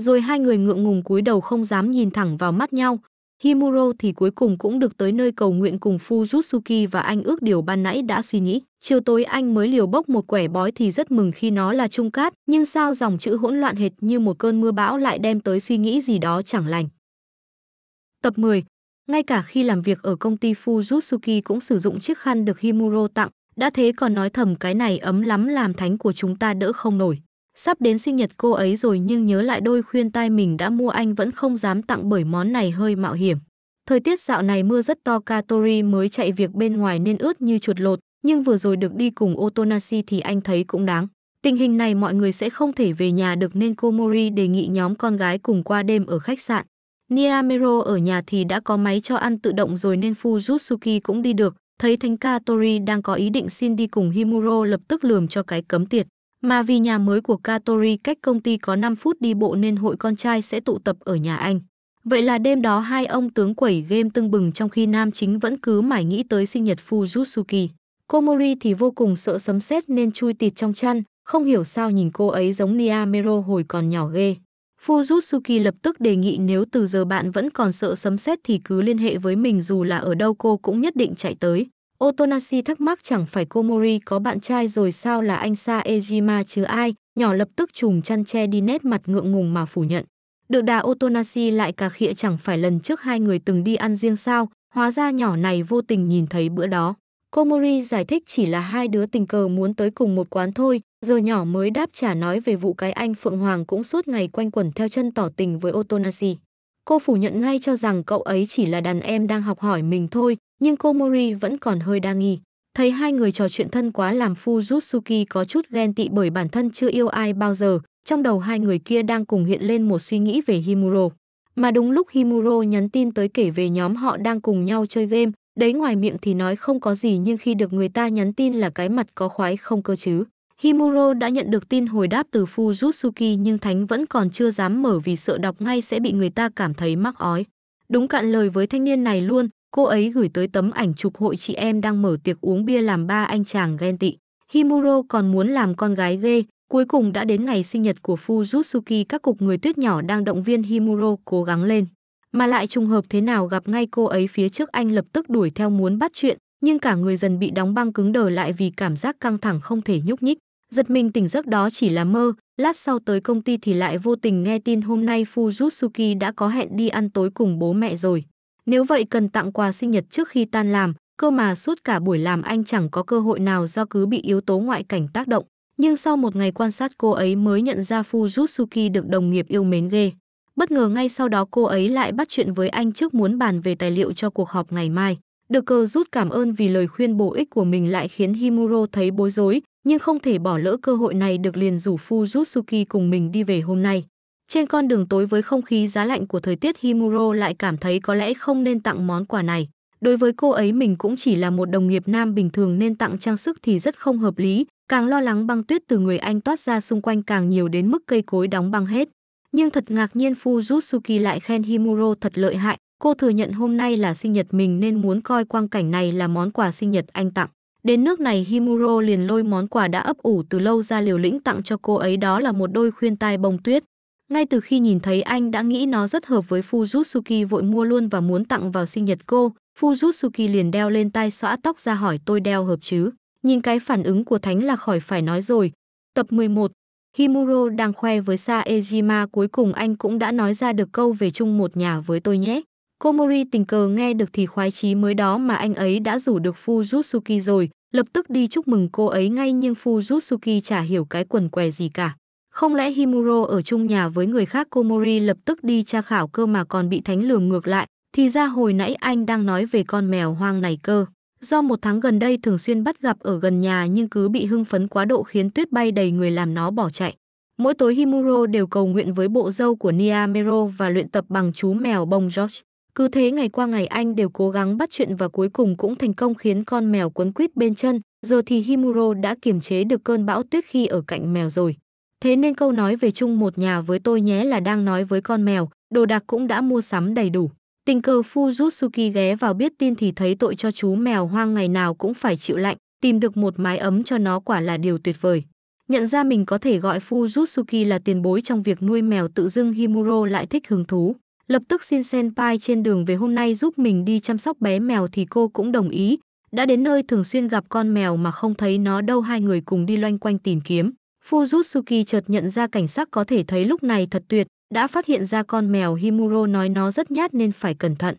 S1: Rồi hai người ngượng ngùng cúi đầu không dám nhìn thẳng vào mắt nhau. Himuro thì cuối cùng cũng được tới nơi cầu nguyện cùng Fujutsuki và anh ước điều ban nãy đã suy nghĩ. Chiều tối anh mới liều bốc một quẻ bói thì rất mừng khi nó là trung cát, nhưng sao dòng chữ hỗn loạn hệt như một cơn mưa bão lại đem tới suy nghĩ gì đó chẳng lành. Tập 10 Ngay cả khi làm việc ở công ty Fujutsuki cũng sử dụng chiếc khăn được Himuro tặng, đã thế còn nói thầm cái này ấm lắm làm thánh của chúng ta đỡ không nổi. Sắp đến sinh nhật cô ấy rồi nhưng nhớ lại đôi khuyên tai mình đã mua anh vẫn không dám tặng bởi món này hơi mạo hiểm. Thời tiết dạo này mưa rất to Katori mới chạy việc bên ngoài nên ướt như chuột lột, nhưng vừa rồi được đi cùng Otonashi thì anh thấy cũng đáng. Tình hình này mọi người sẽ không thể về nhà được nên Komori đề nghị nhóm con gái cùng qua đêm ở khách sạn. Niamero ở nhà thì đã có máy cho ăn tự động rồi nên Fujutsuki cũng đi được. Thấy Thánh Katori đang có ý định xin đi cùng Himuro lập tức lườm cho cái cấm tiệt. Mà vì nhà mới của Katori cách công ty có 5 phút đi bộ nên hội con trai sẽ tụ tập ở nhà anh. Vậy là đêm đó hai ông tướng quẩy game tưng bừng trong khi nam chính vẫn cứ mải nghĩ tới sinh nhật Fujitsuki. Komori thì vô cùng sợ sấm sét nên chui tịt trong chăn, không hiểu sao nhìn cô ấy giống Nia Mero hồi còn nhỏ ghê. Fujitsuki lập tức đề nghị nếu từ giờ bạn vẫn còn sợ sấm sét thì cứ liên hệ với mình dù là ở đâu cô cũng nhất định chạy tới. Otonashi thắc mắc chẳng phải Komori có bạn trai rồi sao là anh xa Ejima chứ ai, nhỏ lập tức trùm chăn che đi nét mặt ngượng ngùng mà phủ nhận. Được đà Otonashi lại cà khịa chẳng phải lần trước hai người từng đi ăn riêng sao, hóa ra nhỏ này vô tình nhìn thấy bữa đó. Komori giải thích chỉ là hai đứa tình cờ muốn tới cùng một quán thôi, giờ nhỏ mới đáp trả nói về vụ cái anh Phượng Hoàng cũng suốt ngày quanh quẩn theo chân tỏ tình với Otonashi. Cô phủ nhận ngay cho rằng cậu ấy chỉ là đàn em đang học hỏi mình thôi, nhưng cô Mori vẫn còn hơi đa nghi. Thấy hai người trò chuyện thân quá làm Fujitsuki có chút ghen tị bởi bản thân chưa yêu ai bao giờ, trong đầu hai người kia đang cùng hiện lên một suy nghĩ về Himuro. Mà đúng lúc Himuro nhắn tin tới kể về nhóm họ đang cùng nhau chơi game, đấy ngoài miệng thì nói không có gì nhưng khi được người ta nhắn tin là cái mặt có khoái không cơ chứ. Himuro đã nhận được tin hồi đáp từ Fujitsuki nhưng Thánh vẫn còn chưa dám mở vì sợ đọc ngay sẽ bị người ta cảm thấy mắc ói. Đúng cạn lời với thanh niên này luôn, cô ấy gửi tới tấm ảnh chụp hội chị em đang mở tiệc uống bia làm ba anh chàng ghen tị. Himuro còn muốn làm con gái ghê, cuối cùng đã đến ngày sinh nhật của Fujitsuki các cục người tuyết nhỏ đang động viên Himuro cố gắng lên. Mà lại trùng hợp thế nào gặp ngay cô ấy phía trước anh lập tức đuổi theo muốn bắt chuyện, nhưng cả người dần bị đóng băng cứng đờ lại vì cảm giác căng thẳng không thể nhúc nhích. Giật mình tỉnh giấc đó chỉ là mơ, lát sau tới công ty thì lại vô tình nghe tin hôm nay Fujitsuki đã có hẹn đi ăn tối cùng bố mẹ rồi. Nếu vậy cần tặng quà sinh nhật trước khi tan làm, cơ mà suốt cả buổi làm anh chẳng có cơ hội nào do cứ bị yếu tố ngoại cảnh tác động. Nhưng sau một ngày quan sát cô ấy mới nhận ra Fujitsuki được đồng nghiệp yêu mến ghê. Bất ngờ ngay sau đó cô ấy lại bắt chuyện với anh trước muốn bàn về tài liệu cho cuộc họp ngày mai. Được cờ rút cảm ơn vì lời khuyên bổ ích của mình lại khiến Himuro thấy bối rối, nhưng không thể bỏ lỡ cơ hội này được liền rủ Fujitsuki cùng mình đi về hôm nay. Trên con đường tối với không khí giá lạnh của thời tiết Himuro lại cảm thấy có lẽ không nên tặng món quà này. Đối với cô ấy mình cũng chỉ là một đồng nghiệp nam bình thường nên tặng trang sức thì rất không hợp lý, càng lo lắng băng tuyết từ người anh toát ra xung quanh càng nhiều đến mức cây cối đóng băng hết. Nhưng thật ngạc nhiên Fujitsuki lại khen Himuro thật lợi hại, cô thừa nhận hôm nay là sinh nhật mình nên muốn coi quang cảnh này là món quà sinh nhật anh tặng. Đến nước này Himuro liền lôi món quà đã ấp ủ từ lâu ra liều lĩnh tặng cho cô ấy đó là một đôi khuyên tai bông tuyết. Ngay từ khi nhìn thấy anh đã nghĩ nó rất hợp với Fujitsuki vội mua luôn và muốn tặng vào sinh nhật cô. Fujitsuki liền đeo lên tai xõa tóc ra hỏi tôi đeo hợp chứ. Nhìn cái phản ứng của Thánh là khỏi phải nói rồi. Tập 11 Himuro đang khoe với Saejima cuối cùng anh cũng đã nói ra được câu về chung một nhà với tôi nhé. Komori tình cờ nghe được thì khoái chí mới đó mà anh ấy đã rủ được Fujitsuki rồi, lập tức đi chúc mừng cô ấy ngay nhưng Fujitsuki chả hiểu cái quần què gì cả. Không lẽ Himuro ở chung nhà với người khác Komori lập tức đi tra khảo cơ mà còn bị thánh lường ngược lại, thì ra hồi nãy anh đang nói về con mèo hoang này cơ. Do một tháng gần đây thường xuyên bắt gặp ở gần nhà nhưng cứ bị hưng phấn quá độ khiến tuyết bay đầy người làm nó bỏ chạy. Mỗi tối Himuro đều cầu nguyện với bộ dâu của Niamero và luyện tập bằng chú mèo bông George. Cứ thế ngày qua ngày anh đều cố gắng bắt chuyện và cuối cùng cũng thành công khiến con mèo quấn quýt bên chân. Giờ thì Himuro đã kiềm chế được cơn bão tuyết khi ở cạnh mèo rồi. Thế nên câu nói về chung một nhà với tôi nhé là đang nói với con mèo, đồ đạc cũng đã mua sắm đầy đủ. Tình cờ Fujitsuki ghé vào biết tin thì thấy tội cho chú mèo hoang ngày nào cũng phải chịu lạnh, tìm được một mái ấm cho nó quả là điều tuyệt vời. Nhận ra mình có thể gọi Fujitsuki là tiền bối trong việc nuôi mèo tự dưng Himuro lại thích hứng thú. Lập tức xin senpai trên đường về hôm nay giúp mình đi chăm sóc bé mèo thì cô cũng đồng ý. Đã đến nơi thường xuyên gặp con mèo mà không thấy nó đâu hai người cùng đi loanh quanh tìm kiếm. Fujitsuki chợt nhận ra cảnh sắc có thể thấy lúc này thật tuyệt, đã phát hiện ra con mèo Himuro nói nó rất nhát nên phải cẩn thận.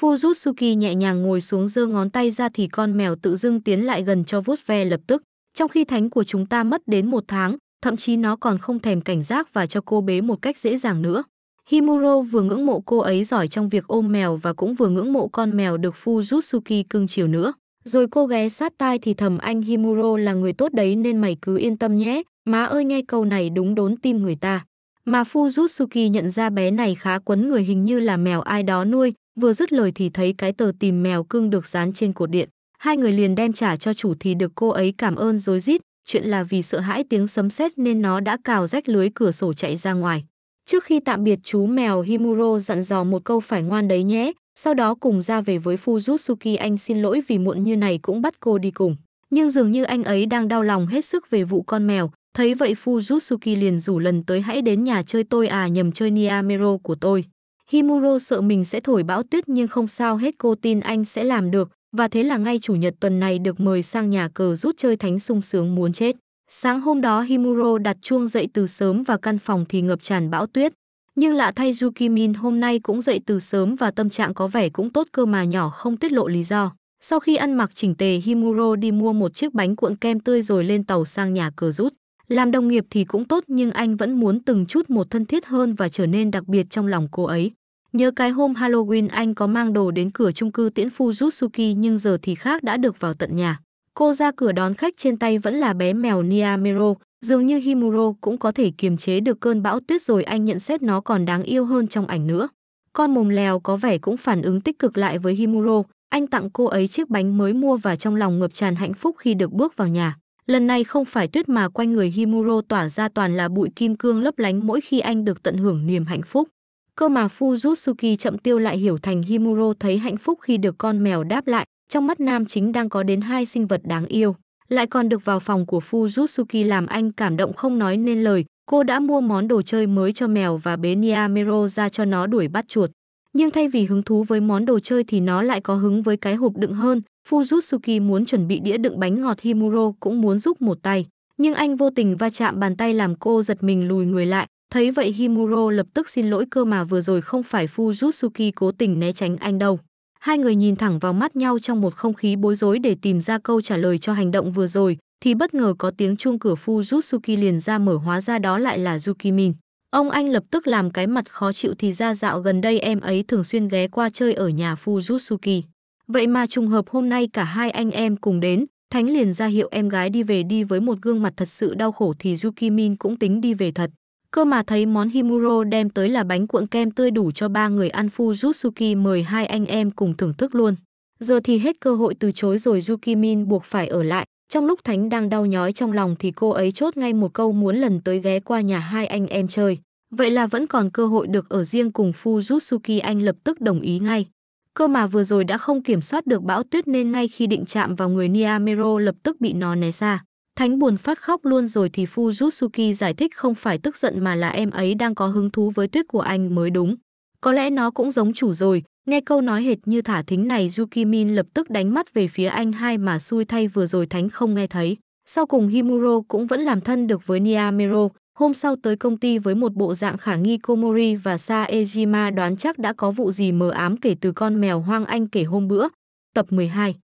S1: Fujitsuki nhẹ nhàng ngồi xuống giơ ngón tay ra thì con mèo tự dưng tiến lại gần cho vuốt ve lập tức. Trong khi thánh của chúng ta mất đến một tháng, thậm chí nó còn không thèm cảnh giác và cho cô bế một cách dễ dàng nữa. Himuro vừa ngưỡng mộ cô ấy giỏi trong việc ôm mèo và cũng vừa ngưỡng mộ con mèo được Fujitsuki cưng chiều nữa. Rồi cô ghé sát tai thì thầm anh Himuro là người tốt đấy nên mày cứ yên tâm nhé. Má ơi nghe câu này đúng đốn tim người ta. Mà Fujitsuki nhận ra bé này khá quấn người hình như là mèo ai đó nuôi. Vừa dứt lời thì thấy cái tờ tìm mèo cưng được dán trên cột điện. Hai người liền đem trả cho chủ thì được cô ấy cảm ơn rối rít. Chuyện là vì sợ hãi tiếng sấm sét nên nó đã cào rách lưới cửa sổ chạy ra ngoài. Trước khi tạm biệt chú mèo Himuro dặn dò một câu phải ngoan đấy nhé, sau đó cùng ra về với Fujitsuki anh xin lỗi vì muộn như này cũng bắt cô đi cùng. Nhưng dường như anh ấy đang đau lòng hết sức về vụ con mèo, thấy vậy Fujitsuki liền rủ lần tới hãy đến nhà chơi tôi à nhầm chơi Niamero của tôi. Himuro sợ mình sẽ thổi bão tuyết nhưng không sao hết cô tin anh sẽ làm được, và thế là ngay chủ nhật tuần này được mời sang nhà cờ rút chơi thánh sung sướng muốn chết. Sáng hôm đó Himuro đặt chuông dậy từ sớm và căn phòng thì ngập tràn bão tuyết. Nhưng lạ thay Yukimin hôm nay cũng dậy từ sớm và tâm trạng có vẻ cũng tốt cơ mà nhỏ không tiết lộ lý do. Sau khi ăn mặc chỉnh tề Himuro đi mua một chiếc bánh cuộn kem tươi rồi lên tàu sang nhà cờ rút. Làm đồng nghiệp thì cũng tốt nhưng anh vẫn muốn từng chút một thân thiết hơn và trở nên đặc biệt trong lòng cô ấy. Nhớ cái hôm Halloween anh có mang đồ đến cửa chung cư tiễn Fujutsuki nhưng giờ thì khác đã được vào tận nhà. Cô ra cửa đón khách trên tay vẫn là bé mèo Niamero, dường như Himuro cũng có thể kiềm chế được cơn bão tuyết rồi anh nhận xét nó còn đáng yêu hơn trong ảnh nữa. Con mồm lèo có vẻ cũng phản ứng tích cực lại với Himuro, anh tặng cô ấy chiếc bánh mới mua và trong lòng ngập tràn hạnh phúc khi được bước vào nhà. Lần này không phải tuyết mà quanh người Himuro tỏa ra toàn là bụi kim cương lấp lánh mỗi khi anh được tận hưởng niềm hạnh phúc. Cơ mà Fujitsuki chậm tiêu lại hiểu thành Himuro thấy hạnh phúc khi được con mèo đáp lại, trong mắt nam chính đang có đến hai sinh vật đáng yêu, lại còn được vào phòng của Fujitsuki làm anh cảm động không nói nên lời. Cô đã mua món đồ chơi mới cho mèo và bế Niamero ra cho nó đuổi bắt chuột. Nhưng thay vì hứng thú với món đồ chơi thì nó lại có hứng với cái hộp đựng hơn. Fujitsuki muốn chuẩn bị đĩa đựng bánh ngọt Himuro cũng muốn giúp một tay. Nhưng anh vô tình va chạm bàn tay làm cô giật mình lùi người lại. Thấy vậy Himuro lập tức xin lỗi cơ mà vừa rồi không phải Fujitsuki cố tình né tránh anh đâu. Hai người nhìn thẳng vào mắt nhau trong một không khí bối rối để tìm ra câu trả lời cho hành động vừa rồi, thì bất ngờ có tiếng chuông cửa phu Fujitsuki liền ra mở hóa ra đó lại là Yukimin. Ông anh lập tức làm cái mặt khó chịu thì ra dạo gần đây em ấy thường xuyên ghé qua chơi ở nhà phu Fujitsuki. Vậy mà trùng hợp hôm nay cả hai anh em cùng đến, Thánh liền ra hiệu em gái đi về đi với một gương mặt thật sự đau khổ thì Yukimin cũng tính đi về thật. Cơ mà thấy món Himuro đem tới là bánh cuộn kem tươi đủ cho ba người ăn Fujitsuki mời hai anh em cùng thưởng thức luôn. Giờ thì hết cơ hội từ chối rồi Yukimin buộc phải ở lại. Trong lúc Thánh đang đau nhói trong lòng thì cô ấy chốt ngay một câu muốn lần tới ghé qua nhà hai anh em chơi. Vậy là vẫn còn cơ hội được ở riêng cùng Fujitsuki anh lập tức đồng ý ngay. Cơ mà vừa rồi đã không kiểm soát được bão tuyết nên ngay khi định chạm vào người Niamero lập tức bị nó né xa. Thánh buồn phát khóc luôn rồi thì Fujitsuki giải thích không phải tức giận mà là em ấy đang có hứng thú với tuyết của anh mới đúng. Có lẽ nó cũng giống chủ rồi, nghe câu nói hệt như thả thính này Yukimin lập tức đánh mắt về phía anh hai mà xui thay vừa rồi Thánh không nghe thấy. Sau cùng Himuro cũng vẫn làm thân được với Niamero, hôm sau tới công ty với một bộ dạng khả nghi Komori và Saejima đoán chắc đã có vụ gì mờ ám kể từ con mèo hoang anh kể hôm bữa. Tập 12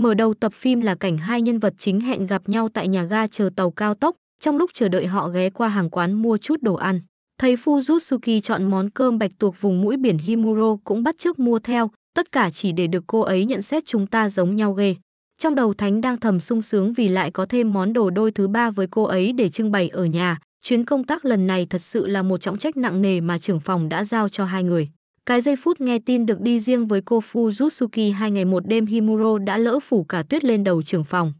S1: Mở đầu tập phim là cảnh hai nhân vật chính hẹn gặp nhau tại nhà ga chờ tàu cao tốc, trong lúc chờ đợi họ ghé qua hàng quán mua chút đồ ăn. Thấy Fujitsuki chọn món cơm bạch tuộc vùng mũi biển Himuro cũng bắt chước mua theo, tất cả chỉ để được cô ấy nhận xét chúng ta giống nhau ghê. Trong đầu Thánh đang thầm sung sướng vì lại có thêm món đồ đôi thứ ba với cô ấy để trưng bày ở nhà. Chuyến công tác lần này thật sự là một trọng trách nặng nề mà trưởng phòng đã giao cho hai người. Cái giây phút nghe tin được đi riêng với cô Fujitsuki hai ngày một đêm Himuro đã lỡ phủ cả tuyết lên đầu trưởng phòng.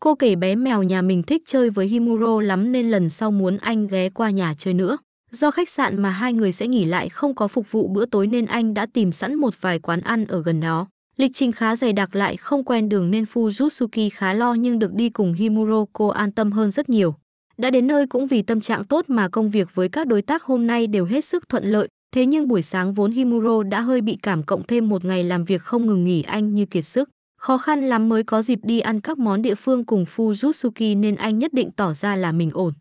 S1: Cô kể bé mèo nhà mình thích chơi với Himuro lắm nên lần sau muốn anh ghé qua nhà chơi nữa. Do khách sạn mà hai người sẽ nghỉ lại không có phục vụ bữa tối nên anh đã tìm sẵn một vài quán ăn ở gần đó. Lịch trình khá dày đặc lại không quen đường nên Fujitsuki khá lo nhưng được đi cùng Himuro cô an tâm hơn rất nhiều. Đã đến nơi cũng vì tâm trạng tốt mà công việc với các đối tác hôm nay đều hết sức thuận lợi, Thế nhưng buổi sáng vốn Himuro đã hơi bị cảm cộng thêm một ngày làm việc không ngừng nghỉ anh như kiệt sức. Khó khăn lắm mới có dịp đi ăn các món địa phương cùng Fujutsuki nên anh nhất định tỏ ra là mình ổn.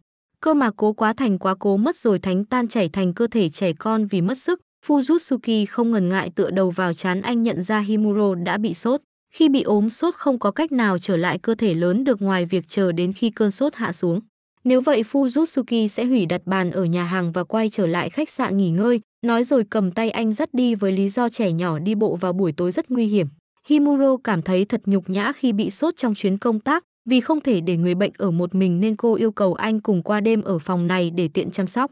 S1: Cơ mà cố quá thành quá cố mất rồi thánh tan chảy thành cơ thể trẻ con vì mất sức. Fujutsuki không ngần ngại tựa đầu vào chán anh nhận ra Himuro đã bị sốt. Khi bị ốm sốt không có cách nào trở lại cơ thể lớn được ngoài việc chờ đến khi cơn sốt hạ xuống. Nếu vậy Fujutsuki sẽ hủy đặt bàn ở nhà hàng và quay trở lại khách sạn nghỉ ngơi, Nói rồi cầm tay anh dắt đi với lý do trẻ nhỏ đi bộ vào buổi tối rất nguy hiểm. Himuro cảm thấy thật nhục nhã khi bị sốt trong chuyến công tác, vì không thể để người bệnh ở một mình nên cô yêu cầu anh cùng qua đêm ở phòng này để tiện chăm sóc.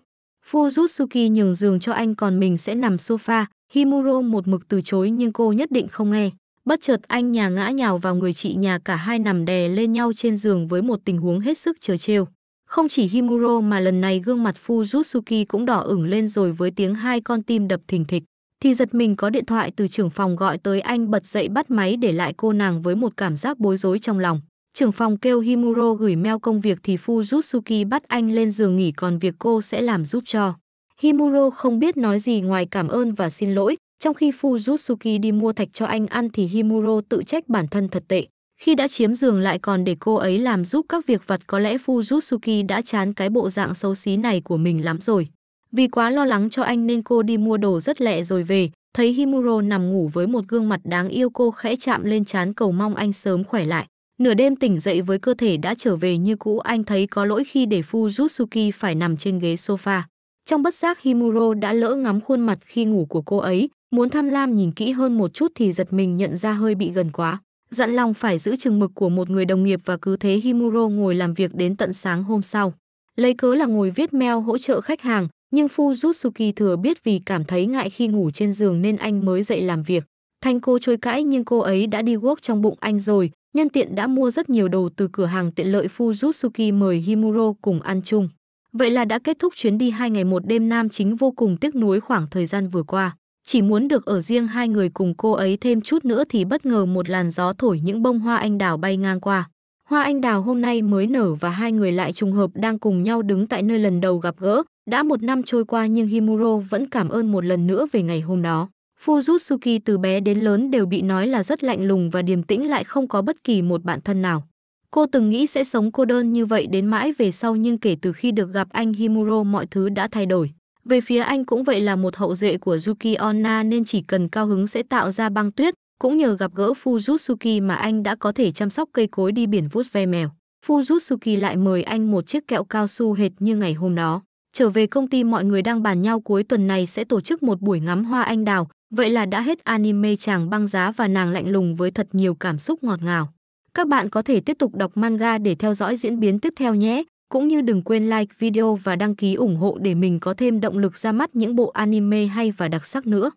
S1: Fujitsuki nhường giường cho anh còn mình sẽ nằm sofa, Himuro một mực từ chối nhưng cô nhất định không nghe. Bất chợt anh nhà ngã nhào vào người chị nhà cả hai nằm đè lên nhau trên giường với một tình huống hết sức trớ trêu. Không chỉ Himuro mà lần này gương mặt Fujitsuki cũng đỏ ửng lên rồi với tiếng hai con tim đập thình thịch. Thì giật mình có điện thoại từ trưởng phòng gọi tới anh bật dậy bắt máy để lại cô nàng với một cảm giác bối rối trong lòng. Trưởng phòng kêu Himuro gửi mail công việc thì Fujitsuki bắt anh lên giường nghỉ còn việc cô sẽ làm giúp cho. Himuro không biết nói gì ngoài cảm ơn và xin lỗi. Trong khi Fujitsuki đi mua thạch cho anh ăn thì Himuro tự trách bản thân thật tệ. Khi đã chiếm giường lại còn để cô ấy làm giúp các việc vặt có lẽ Fujitsuki đã chán cái bộ dạng xấu xí này của mình lắm rồi. Vì quá lo lắng cho anh nên cô đi mua đồ rất lẹ rồi về, thấy Himuro nằm ngủ với một gương mặt đáng yêu cô khẽ chạm lên chán cầu mong anh sớm khỏe lại. Nửa đêm tỉnh dậy với cơ thể đã trở về như cũ anh thấy có lỗi khi để Fujitsuki phải nằm trên ghế sofa. Trong bất giác Himuro đã lỡ ngắm khuôn mặt khi ngủ của cô ấy, muốn tham lam nhìn kỹ hơn một chút thì giật mình nhận ra hơi bị gần quá dặn lòng phải giữ chừng mực của một người đồng nghiệp và cứ thế Himuro ngồi làm việc đến tận sáng hôm sau. Lấy cớ là ngồi viết mail hỗ trợ khách hàng, nhưng Fujitsuki thừa biết vì cảm thấy ngại khi ngủ trên giường nên anh mới dậy làm việc. Thanh cô chối cãi nhưng cô ấy đã đi work trong bụng anh rồi, nhân tiện đã mua rất nhiều đồ từ cửa hàng tiện lợi Fujitsuki mời Himuro cùng ăn chung. Vậy là đã kết thúc chuyến đi hai ngày một đêm nam chính vô cùng tiếc nuối khoảng thời gian vừa qua. Chỉ muốn được ở riêng hai người cùng cô ấy thêm chút nữa thì bất ngờ một làn gió thổi những bông hoa anh đào bay ngang qua. Hoa anh đào hôm nay mới nở và hai người lại trùng hợp đang cùng nhau đứng tại nơi lần đầu gặp gỡ. Đã một năm trôi qua nhưng Himuro vẫn cảm ơn một lần nữa về ngày hôm đó. Fujitsuki từ bé đến lớn đều bị nói là rất lạnh lùng và điềm tĩnh lại không có bất kỳ một bạn thân nào. Cô từng nghĩ sẽ sống cô đơn như vậy đến mãi về sau nhưng kể từ khi được gặp anh Himuro mọi thứ đã thay đổi. Về phía Anh cũng vậy là một hậu duệ của Yuki Onna nên chỉ cần cao hứng sẽ tạo ra băng tuyết, cũng nhờ gặp gỡ Fujitsuki mà anh đã có thể chăm sóc cây cối đi biển vuốt ve mèo. Fujitsuki lại mời anh một chiếc kẹo cao su hệt như ngày hôm đó. Trở về công ty mọi người đang bàn nhau cuối tuần này sẽ tổ chức một buổi ngắm hoa anh đào, vậy là đã hết anime chàng băng giá và nàng lạnh lùng với thật nhiều cảm xúc ngọt ngào. Các bạn có thể tiếp tục đọc manga để theo dõi diễn biến tiếp theo nhé. Cũng như đừng quên like video và đăng ký ủng hộ để mình có thêm động lực ra mắt những bộ anime hay và đặc sắc nữa.